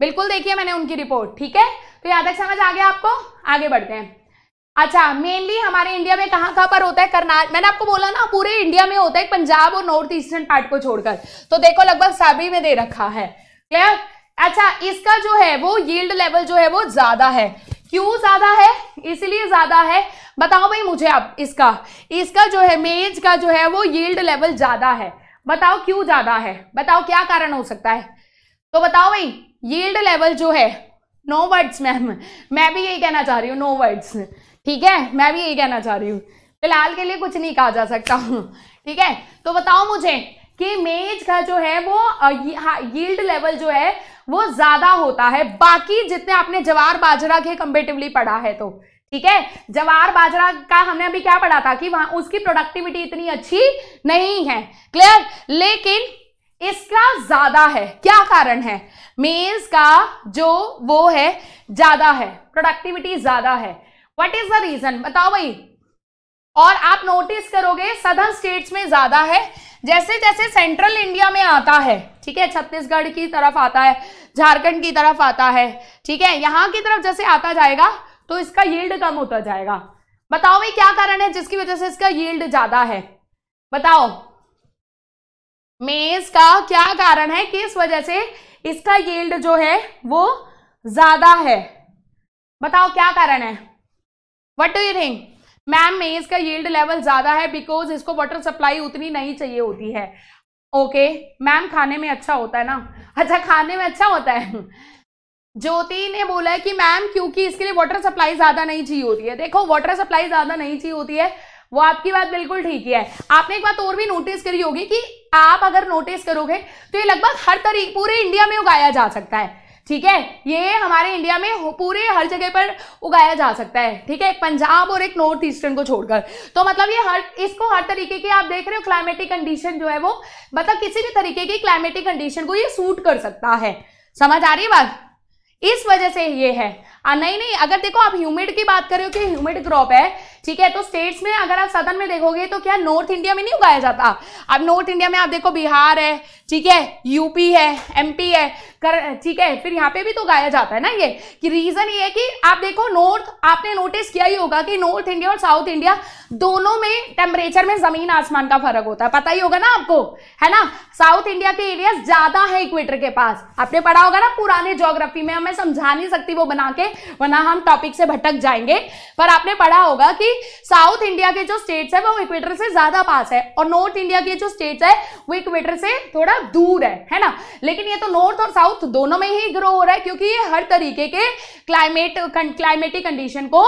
बिल्कुल देखिए मैंने उनकी रिपोर्ट ठीक है तो यहाँ तक समझ आ गया आपको आगे बढ़ते हैं अच्छा मेनली हमारे इंडिया में कहाँ कहाँ पर होता है करनाल मैंने आपको बोला ना पूरे इंडिया में होता है पंजाब और नॉर्थ ईस्टर्न पार्ट को छोड़कर तो देखो लगभग सभी में दे रखा है क्लियर अच्छा इसका जो है वो यील्ड लेवल जो है वो ज्यादा है क्यों ज्यादा है इसलिए ज्यादा है बताओ भाई मुझे आप इसका इसका जो है मेज का जो है वो यील्ड लेवल ज्यादा है बताओ क्यों ज्यादा है बताओ क्या कारण हो सकता है तो बताओ भाई यील्ड लेवल जो है नो वर्ड्स मैम मैं भी यही कहना चाह रही हूँ नो वर्ड्स ठीक है मैं भी यही कहना चाह रही हूँ फिलहाल के लिए कुछ नहीं कहा जा सकता ठीक है तो बताओ मुझे कि मेज का जो है वो हाँ, यील्ड लेवल जो है वो ज्यादा होता है बाकी जितने आपने जवार बाजरा के कंपेटिवली पढ़ा है तो ठीक है जवार बाजरा का हमने अभी क्या पढ़ा था कि वहां उसकी प्रोडक्टिविटी इतनी अच्छी नहीं है क्लियर लेकिन इसका ज्यादा है क्या कारण है मेज का जो वो है ज्यादा है प्रोडक्टिविटी ज्यादा है व्हाट इज द रीजन बताओ भाई और आप नोटिस करोगे सदर्न स्टेट्स में ज्यादा है जैसे जैसे सेंट्रल इंडिया में आता है ठीक है छत्तीसगढ़ की तरफ आता है झारखंड की तरफ आता है ठीक है यहां की तरफ जैसे आता जाएगा तो इसका यील्ड कम होता जाएगा बताओ भाई क्या कारण है जिसकी वजह से इसका यील्ड ज्यादा है बताओ मेज का क्या कारण है किस वजह से इसका यील्ड जो है वो ज्यादा है बताओ क्या कारण है what do you think ma'am maize का येल्ड लेवल ज़्यादा है बिकॉज इसको वाटर सप्लाई उतनी नहीं चाहिए होती है ओके okay, मैम खाने में अच्छा होता है ना अच्छा खाने में अच्छा होता है ज्योति ने बोला है कि मैम क्योंकि इसके लिए वाटर सप्लाई ज़्यादा नहीं चाहिए होती है देखो वाटर सप्लाई ज़्यादा नहीं चाहिए होती है वो आपकी बात बिल्कुल ठीक ही है आपने एक बात और भी नोटिस करी होगी कि आप अगर नोटिस करोगे तो ये लगभग हर तरीके पूरे इंडिया में उगाया जा सकता है ठीक है ये हमारे इंडिया में पूरे हर जगह पर उगाया जा सकता है ठीक है एक पंजाब और एक नॉर्थ ईस्टर्न को छोड़कर तो मतलब ये हर इसको हर तरीके की आप देख रहे हो क्लाइमेटिक कंडीशन जो है वो मतलब किसी भी तरीके की क्लाइमेटिक कंडीशन को ये सूट कर सकता है समझ आ रही बात इस वजह से ये है आ, नहीं नहीं अगर देखो आप ह्यूमिड की बात करें कि ह्यूमिड क्रॉप है ठीक है तो स्टेट्स में अगर आप सदन में देखोगे तो क्या नॉर्थ इंडिया में नहीं उगाया जाता अब नॉर्थ इंडिया में आप देखो बिहार है ठीक है यूपी है एमपी है कर ठीक है फिर यहाँ पे भी तो उगाया जाता है ना ये कि रीजन ये है कि आप देखो नॉर्थ आपने नोटिस किया ही होगा कि नॉर्थ इंडिया और साउथ इंडिया दोनों में टेम्परेचर में जमीन आसमान का फर्क होता है पता ही होगा ना आपको है ना साउथ इंडिया के एरिया ज्यादा है इक्वेटर के पास आपने पढ़ा होगा ना पुराने जोग्राफी में हमें समझा नहीं सकती वो बना के वरना हम टॉपिक से भटक जाएंगे पर आपने पढ़ा होगा कि साउथ इंडिया के जो स्टेट्स है वो इक्वेटर से ज्यादा पास है और नॉर्थ इंडिया के जो स्टेट्स है वो इक्वेटर से थोड़ा दूर है है ना लेकिन ये तो नॉर्थ और साउथ दोनों में ही ग्रो हो रहा है क्योंकि ये हर तरीके के क्लाइमेट क्लाइमेटिक कंडीशन को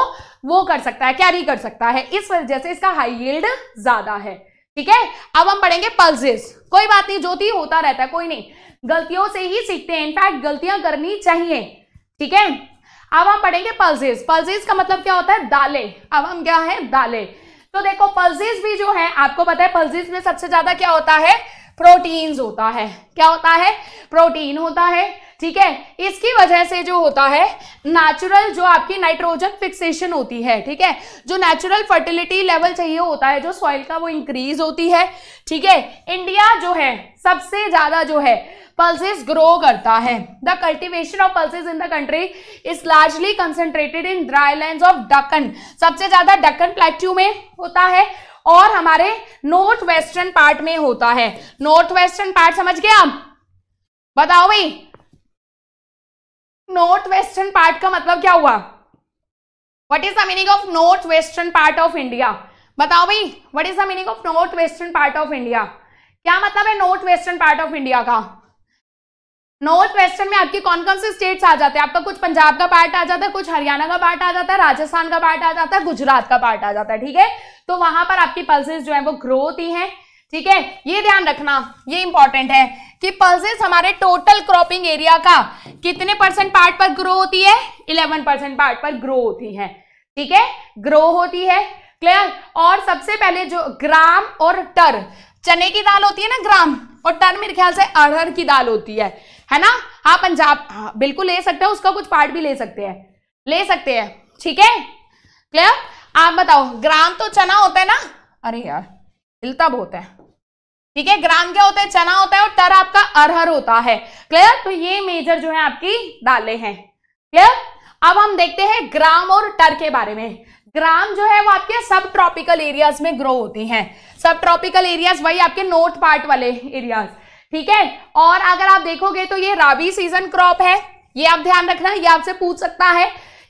वो कर सकता है कैरी कर सकता है इस वजह से इसका हाई यील्ड ज्यादा है ठीक है अब हम पढ़ेंगे पल्सेस कोई बात नहीं ज्योति होता रहता है कोई नहीं गलतियों से ही सीखते हैं इनफैक्ट गलतियां करनी चाहिए ठीक है अब हम पढ़ेंगे पल्सेस पल्सेस का मतलब क्या होता है दाले अब हम क्या है दाले तो देखो पल्सेस भी जो है आपको पता है पल्सेस में सबसे ज्यादा क्या होता है प्रोटीन्स होता है क्या होता है प्रोटीन होता है ठीक है इसकी वजह से जो होता है नेचुरल जो आपकी नाइट्रोजन फिक्सेशन होती है ठीक है जो नेचुरल फर्टिलिटी लेवल चाहिए होता है जो सॉइल का वो इंक्रीज होती है ठीक है इंडिया जो है सबसे ज्यादा जो है पल्सेस ग्रो करता है the cultivation of pulses in the country is largely concentrated in dry land of Deccan सबसे ज्यादा डक्कन प्लेट्यू में होता है और हमारे नॉर्थ वेस्टर्न पार्ट में होता है नॉर्थ वेस्टर्न पार्ट समझ गए आप बताओ भाई नॉर्थ वेस्टर्न पार्ट का मतलब क्या हुआ what is the meaning of north western part of India बताओ भाई what is the meaning of north western part of India क्या मतलब है north western part of India का नॉर्थ वेस्टर्न में आपके कौन कौन से स्टेट्स आ जाते हैं आपका कुछ पंजाब का पार्ट आ जाता है कुछ हरियाणा का पार्ट आ जाता है राजस्थान का पार्ट आ जाता है गुजरात का पार्ट आ जाता है ठीक है तो वहां पर आपकी पल्सेस जो है वो ग्रो होती है ठीक है ये ध्यान रखना ये इंपॉर्टेंट है कि पल्सेस हमारे टोटल क्रॉपिंग एरिया का कितने परसेंट पार्ट पर ग्रो होती है इलेवन परसेंट पार्ट पर ग्रो होती है ठीक है ग्रो होती है क्लियर और सबसे पहले जो ग्राम और टर चने की दाल होती है ना ग्राम और टन मेरे ख्याल से अरहर की दाल होती है है ना हाँ पंजाब हाँ बिल्कुल ले सकते हैं उसका कुछ पार्ट भी ले सकते हैं ले सकते हैं ठीक है क्लियर आप बताओ ग्राम तो चना होता है ना अरे यार हिलता बहुत है ठीक है ग्राम क्या होता है चना होता है और टर आपका अरहर होता है क्लियर तो ये मेजर जो है आपकी दालें हैं क्लियर अब हम देखते हैं ग्राम और टर के बारे में ग्राम जो है वो आपके सब ट्रॉपिकल एरियाज में ग्रो होती हैं सब ट्रॉपिकल एरियाज वही आपके नॉर्थ पार्ट वाले एरियाज ठीक है और अगर आप देखोगे तो ये राबी सीजन क्रॉप है ये आप ध्यान रखना ये आपसे पूछ सकता है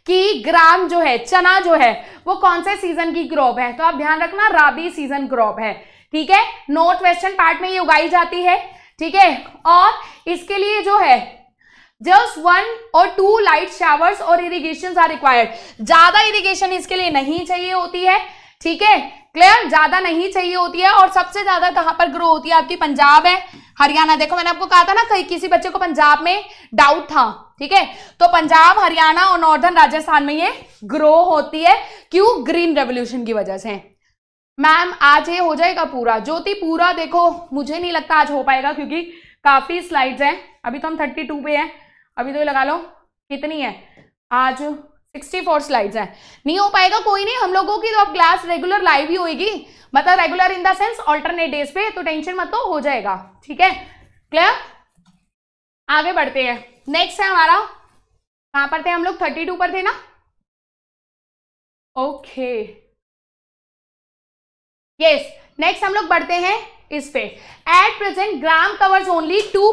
कि ग्राम जो है चना जो है वो कौन से सीजन की क्रॉप है तो आप ध्यान रखना राबी सीजन क्रॉप है ठीक है नॉर्थ वेस्टर्न पार्ट में ये उगाई जाती है ठीक है और इसके लिए जो है जस्ट वन और टू लाइट शावर्स और इरीगेशन आर रिक्वायर्ड ज्यादा इरीगेशन इसके लिए नहीं चाहिए होती है ठीक है क्लियर ज्यादा नहीं चाहिए होती है और सबसे ज्यादा कहां पर ग्रो होती है आपकी पंजाब है हरियाणा देखो मैंने आपको कहा था ना कहीं किसी बच्चे को पंजाब में डाउट था ठीक है तो पंजाब हरियाणा और नॉर्दर्न राजस्थान में ये ग्रो होती है क्यों ग्रीन रेवोल्यूशन की वजह से मैम आज ये हो जाएगा पूरा ज्योति पूरा देखो मुझे नहीं लगता आज हो पाएगा क्योंकि काफी स्लाइड्स हैं अभी तो हम थर्टी टू पे हैं अभी तो लगा लो कितनी है आज 64 स्लाइड्स हैं नहीं हो पाएगा कोई नहीं हम लोगों की तो अब क्लास रेगुलर लाइव ही होगी मतलब regular in the sense alternate days पे तो टेंशन मत लो हो जाएगा ठीक है क्लियर आगे बढ़ते हैं नेक्स्ट है हमारा कहां पर थे हम लोग थर्टी टू पर थे ना ओके यस नेक्स्ट हम लोग बढ़ते हैं इस पे at present gram covers only two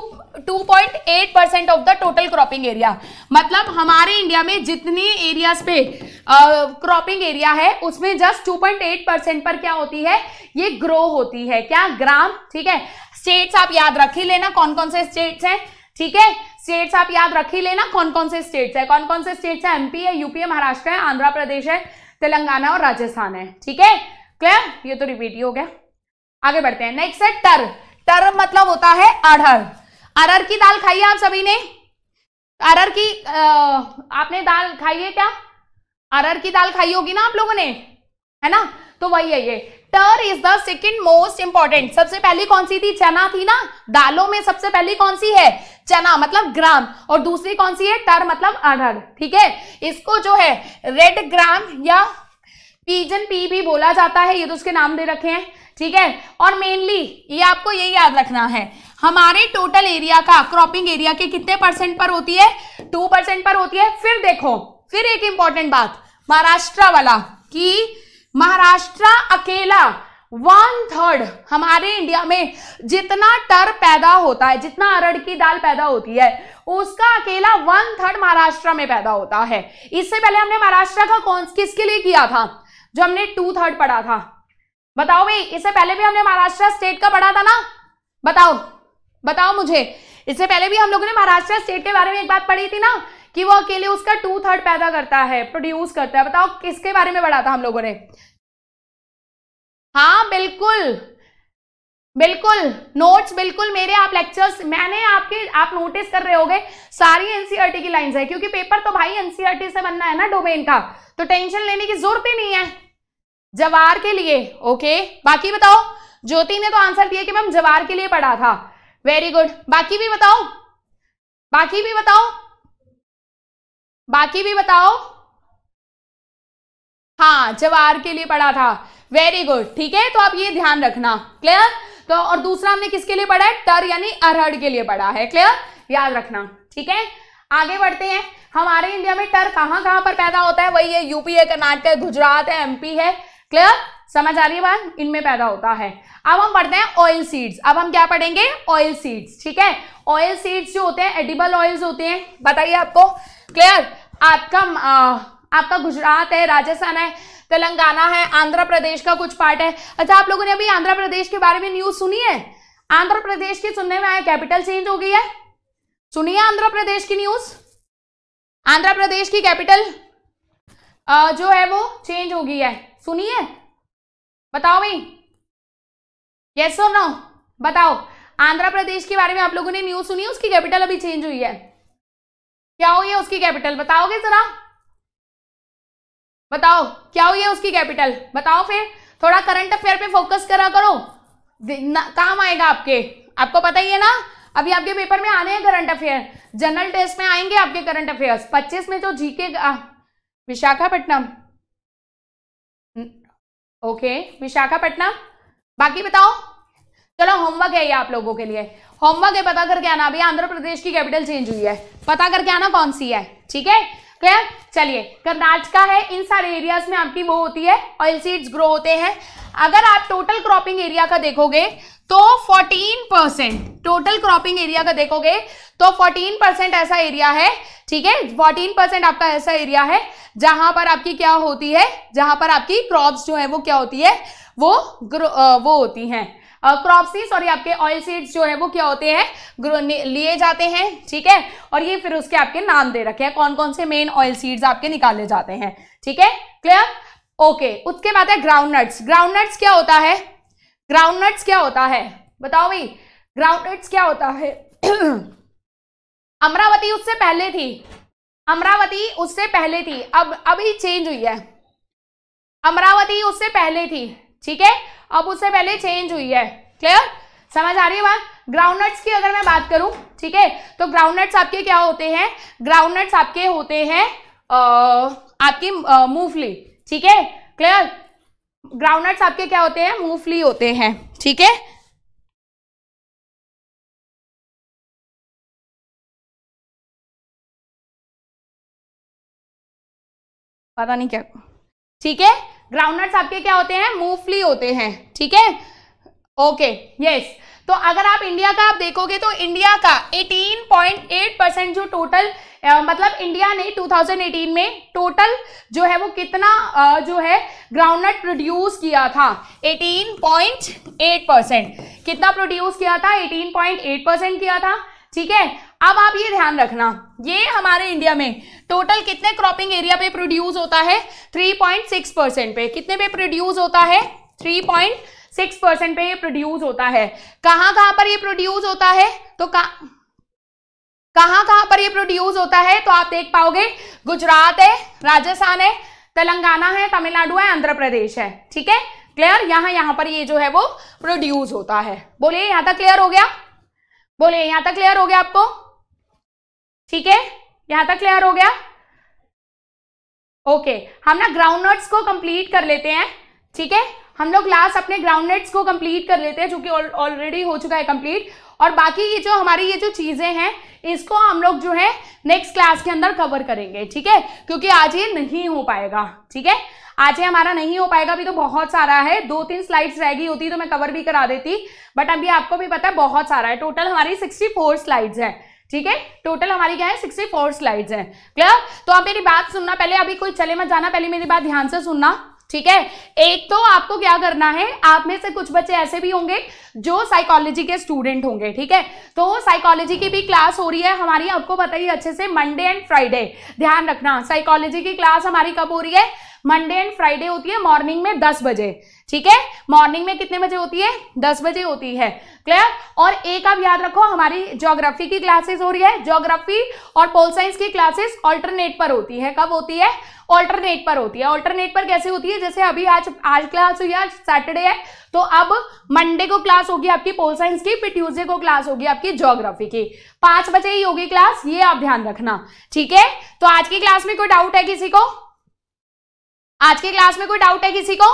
two point eight percent of the total cropping area मतलब हमारे इंडिया में जितनी एरियाज पे क्रॉपिंग एरिया है उसमें just two point eight percent पर क्या होती है ये ग्रो होती है क्या ग्राम ठीक है स्टेट्स आप याद रख ही लेना कौन कौन से स्टेट्स हैं ठीक है स्टेट्स आप याद रख ही लेना कौन कौन से स्टेट्स है कौन कौन से स्टेट्स है एमपी है यूपी है महाराष्ट्र है आंध्र प्रदेश है तेलंगाना और राजस्थान है ठीक है क्लियर ये तो रिपीट ही हो गया आगे बढ़ते हैं नेक्स्ट है टर टर मतलब होता है अरहर अरहर की दाल खाई है आप सभी ने अरहर की आ, आपने दाल खाई है क्या अरहर की दाल खाई होगी ना आप लोगों ने है ना तो वही है ये tur is the second most important सबसे पहली कौन सी थी चना थी ना दालों में सबसे पहली कौन सी है चना मतलब ग्राम और दूसरी कौन सी है टर मतलब अरहर ठीक है इसको जो है रेड ग्राम या पीजन पी भी बोला जाता है ये तो उसके नाम दे रखे हैं ठीक है और मेनली ये आपको ये याद रखना है हमारे टोटल एरिया का क्रॉपिंग एरिया के कितने परसेंट पर होती है टू परसेंट पर होती है फिर देखो फिर एक इंपॉर्टेंट बात महाराष्ट्र वाला कि महाराष्ट्र अकेला वन थर्ड हमारे इंडिया में जितना टर पैदा होता है जितना अरड़ की दाल पैदा होती है उसका अकेला वन थर्ड महाराष्ट्र में पैदा होता है इससे पहले हमने महाराष्ट्र का कौन किसके लिए किया था जो हमने टू थर्ड पढ़ा था बताओ भाई इससे पहले भी हमने महाराष्ट्र स्टेट का पढ़ा था ना बताओ बताओ मुझे इससे पहले भी हम लोगों ने महाराष्ट्र स्टेट के बारे में एक बात पढ़ी थी ना कि वो अकेले उसका टू थर्ड पैदा करता है प्रोड्यूस करता है बताओ किसके बारे में पढ़ा था हम लोगों ने हाँ बिल्कुल बिल्कुल नोट्स बिल्कुल मेरे आप लेक्चर्स मैंने आपके आप नोटिस कर रहे होगे सारी एनसीईआरटी e की लाइंस है क्योंकि पेपर तो भाई एनसीईआरटी e से बनना है ना डोमेन का तो टेंशन लेने की जरूरत ही नहीं है जवार के लिए ओके बाकी बताओ ज्योति ने तो आंसर दिया कि मैम जवार के लिए पढ़ा था वेरी गुड बाकी भी बताओ बाकी भी बताओ बाकी भी बताओ हाँ जवार के लिए पढ़ा था वेरी गुड ठीक है तो आप ये ध्यान रखना क्लियर तो और दूसरा हमने किसके लिए पढ़ा है टर यानी अरहड़ के लिए पढ़ा है क्लियर याद रखना ठीक है आगे बढ़ते हैं हमारे इंडिया में टर कहाँ कहाँ पर पैदा होता है वही है यूपी है कर्नाटक है गुजरात है एमपी है क्लियर समझ आ रही है बात इनमें पैदा होता है अब हम पढ़ते हैं ऑयल सीड्स अब हम क्या पढ़ेंगे ऑयल सीड्स ठीक है ऑयल सीड्स जो होते हैं एडिबल ऑयल्स होते हैं बताइए आपको क्लियर आपका आपका गुजरात है राजस्थान है तेलंगाना है आंध्र प्रदेश का कुछ पार्ट है अच्छा आप लोगों ने अभी आंध्र प्रदेश के बारे में न्यूज सुनी है आंध्र प्रदेश की सुनने में आया कैपिटल चेंज हो गई है सुनिए आंध्र प्रदेश की न्यूज आंध्र प्रदेश की कैपिटल जो है वो चेंज हो गई है सुनिए बताओ भाई यस और नो बताओ आंध्र प्रदेश के बारे में आप लोगों ने न्यूज सुनी उसकी कैपिटल अभी चेंज हुई है क्या हुई है उसकी कैपिटल बताओगे जरा बताओ क्या हुई है उसकी कैपिटल बताओ फिर थोड़ा करंट अफेयर पे फोकस करा करो काम आएगा आपके आपको पता ही है ना अभी आपके पेपर में आने हैं करंट अफेयर जनरल टेस्ट में आएंगे आपके करंट अफेयर्स 25 में जो जीके विशाखापट्टनम ओके विशाखापट्टनम बाकी बताओ चलो होमवर्क है ये आप लोगों के लिए होमवर्क है पता करके आना अभी आंध्र प्रदेश की कैपिटल चेंज हुई है पता करके आना कौन सी है ठीक है क्लियर चलिए कर्नाटका है इन सारे एरियाज में आपकी वो होती है ऑयल सीड्स ग्रो होते हैं अगर आप टोटल क्रॉपिंग एरिया का देखोगे तो 14 परसेंट टोटल क्रॉपिंग एरिया का देखोगे तो 14 परसेंट ऐसा एरिया है ठीक है 14 परसेंट आपका ऐसा एरिया है जहां पर आपकी क्या होती है जहां पर आपकी क्रॉप्स जो है वो क्या होती है वो वो होती हैं सीड्स और ये आपके ऑयल सीड्स जो है वो क्या होते हैं लिए जाते हैं ठीक है और ये फिर उसके आपके नाम दे रखे हैं कौन कौन से मेन ऑयल सीड्स आपके निकाले जाते हैं ठीक है क्लियर ओके उसके बाद है ग्राउंड नट्स ग्राउंड नट्स क्या होता है ग्राउंड नट्स क्या होता है बताओ भाई ग्राउंड नट्स क्या होता है *clears throat* अमरावती उससे पहले थी अमरावती उससे पहले थी अब अभी चेंज हुई है अमरावती उससे पहले थी ठीक है अब उससे पहले चेंज हुई है क्लियर समझ आ रही है ग्राउंड ग्राउंडनट्स की अगर मैं बात करूं ठीक है तो ग्राउंडनट्स आपके क्या होते हैं ग्राउंडनट्स आपके होते हैं आपकी मूंगफली ठीक है क्लियर ग्राउंडनट्स आपके क्या होते हैं मूफली होते हैं ठीक है पता नहीं क्या ठीक है ग्राउंडनट्स आपके क्या होते हैं मूफली होते हैं ठीक है ओके यस तो अगर आप इंडिया का आप देखोगे तो इंडिया का 18.8 परसेंट जो टोटल मतलब इंडिया ने 2018 में टोटल जो है वो कितना आ, जो है ग्राउंडनट प्रोड्यूस किया था 18.8 परसेंट कितना प्रोड्यूस किया था 18.8 परसेंट किया था ठीक है अब आप ये ध्यान रखना ये हमारे इंडिया में टोटल कितने क्रॉपिंग एरिया पे प्रोड्यूस होता है 3.6 परसेंट पे कितने पे प्रोड्यूस होता है थ्री सिक्स परसेंट पे ये प्रोड्यूस होता है कहां कहां पर ये प्रोड्यूस होता है तो कहां कहां पर ये प्रोड्यूस होता है तो आप देख पाओगे गुजरात है राजस्थान है तेलंगाना है तमिलनाडु है आंध्र प्रदेश है ठीक है क्लियर यहां यहां पर ये जो है वो प्रोड्यूस होता है बोलिए यहां तक क्लियर हो गया बोलिए यहां तक क्लियर हो गया आपको ठीक है यहां तक क्लियर हो गया ओके okay, हम ना ग्राउंड नट्स को कंप्लीट कर लेते हैं ठीक है हम लोग लास्ट अपने ग्राउंडनेट्स को कंप्लीट कर लेते हैं जो कि ऑलरेडी हो चुका है कंप्लीट और बाकी ये जो हमारी ये जो चीज़ें हैं इसको हम लोग जो है नेक्स्ट क्लास के अंदर कवर करेंगे ठीक है क्योंकि आज ये नहीं हो पाएगा ठीक है आज ये हमारा नहीं हो पाएगा अभी तो बहुत सारा है दो तीन स्लाइड्स रह गई होती तो मैं कवर भी करा देती बट अभी आपको भी पता है बहुत सारा है टोटल हमारी सिक्सटी फोर स्लाइड्स है ठीक है टोटल हमारी क्या है सिक्सटी फोर स्लाइड्स है क्लियर तो आप मेरी बात सुनना पहले अभी कोई चले मत जाना पहले मेरी बात ध्यान से सुनना ठीक है एक तो आपको क्या करना है आप में से कुछ बच्चे ऐसे भी होंगे जो साइकोलॉजी के स्टूडेंट होंगे ठीक है तो साइकोलॉजी की भी क्लास हो रही है हमारी आपको बताइए अच्छे से मंडे एंड फ्राइडे ध्यान रखना साइकोलॉजी की क्लास हमारी कब हो रही है मंडे एंड फ्राइडे होती है मॉर्निंग में दस बजे ठीक है मॉर्निंग में कितने बजे होती है दस बजे होती है क्लियर और एक आप याद रखो हमारी ज्योग्राफी की क्लासेस हो रही है ज्योग्राफी और पोल साइंस की क्लासेस ऑल्टरनेट पर होती है कब होती है ऑल्टरनेट पर होती है ऑल्टरनेट पर कैसे होती है जैसे अभी आज आज क्लास हुई आज सैटरडे है तो अब मंडे को क्लास होगी आपकी पोल साइंस की फिर ट्यूजडे को क्लास होगी आपकी ज्योग्राफी की पांच बजे ही होगी क्लास ये आप ध्यान रखना ठीक है तो आज की क्लास में कोई डाउट है किसी को आज के क्लास में कोई डाउट है किसी को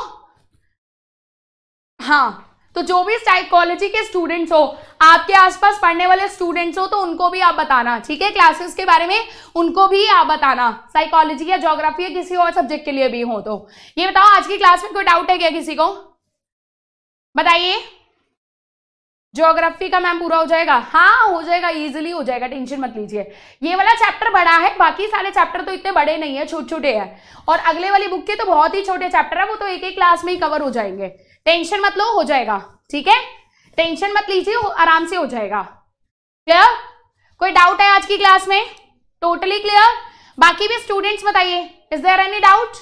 हाँ तो जो भी साइकोलॉजी के स्टूडेंट्स हो आपके आसपास पढ़ने वाले स्टूडेंट्स हो तो उनको भी आप बताना ठीक है क्लासेस के बारे में उनको भी आप बताना साइकोलॉजी या ज्योग्राफी या किसी और सब्जेक्ट के लिए भी हो तो ये बताओ आज की क्लास में कोई डाउट है क्या किसी को बताइए ज्योग्राफी का मैम पूरा हो जाएगा हाँ हो जाएगा इजिली हो जाएगा टेंशन मत लीजिए ये वाला चैप्टर बड़ा है बाकी सारे चैप्टर तो इतने बड़े नहीं है छोटे छोटे हैं और अगले वाली बुक के तो बहुत ही छोटे चैप्टर है वो तो एक एक क्लास में ही कवर हो जाएंगे टेंशन मत लो हो जाएगा ठीक है टेंशन मत लीजिए आराम से हो जाएगा क्लियर कोई डाउट है आज की क्लास में टोटली क्लियर बाकी भी स्टूडेंट्स बताइए is there any doubt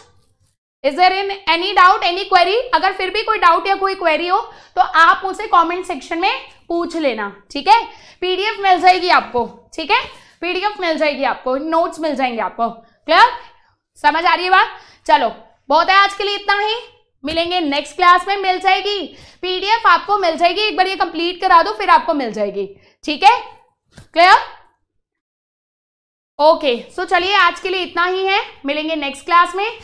is there in any doubt any query अगर फिर भी कोई डाउट या कोई क्वेरी हो तो आप उसे कॉमेंट सेक्शन में पूछ लेना ठीक है पीडीएफ मिल जाएगी आपको ठीक है पीडीएफ मिल जाएगी आपको नोट्स मिल जाएंगे आपको क्लियर समझ आ रही है बात चलो बहुत है आज के लिए इतना ही मिलेंगे नेक्स्ट क्लास में मिल जाएगी पीडीएफ आपको मिल जाएगी एक बार ये कंप्लीट करा दो फिर आपको मिल जाएगी ठीक है क्लियर ओके सो चलिए आज के लिए इतना ही है मिलेंगे नेक्स्ट क्लास में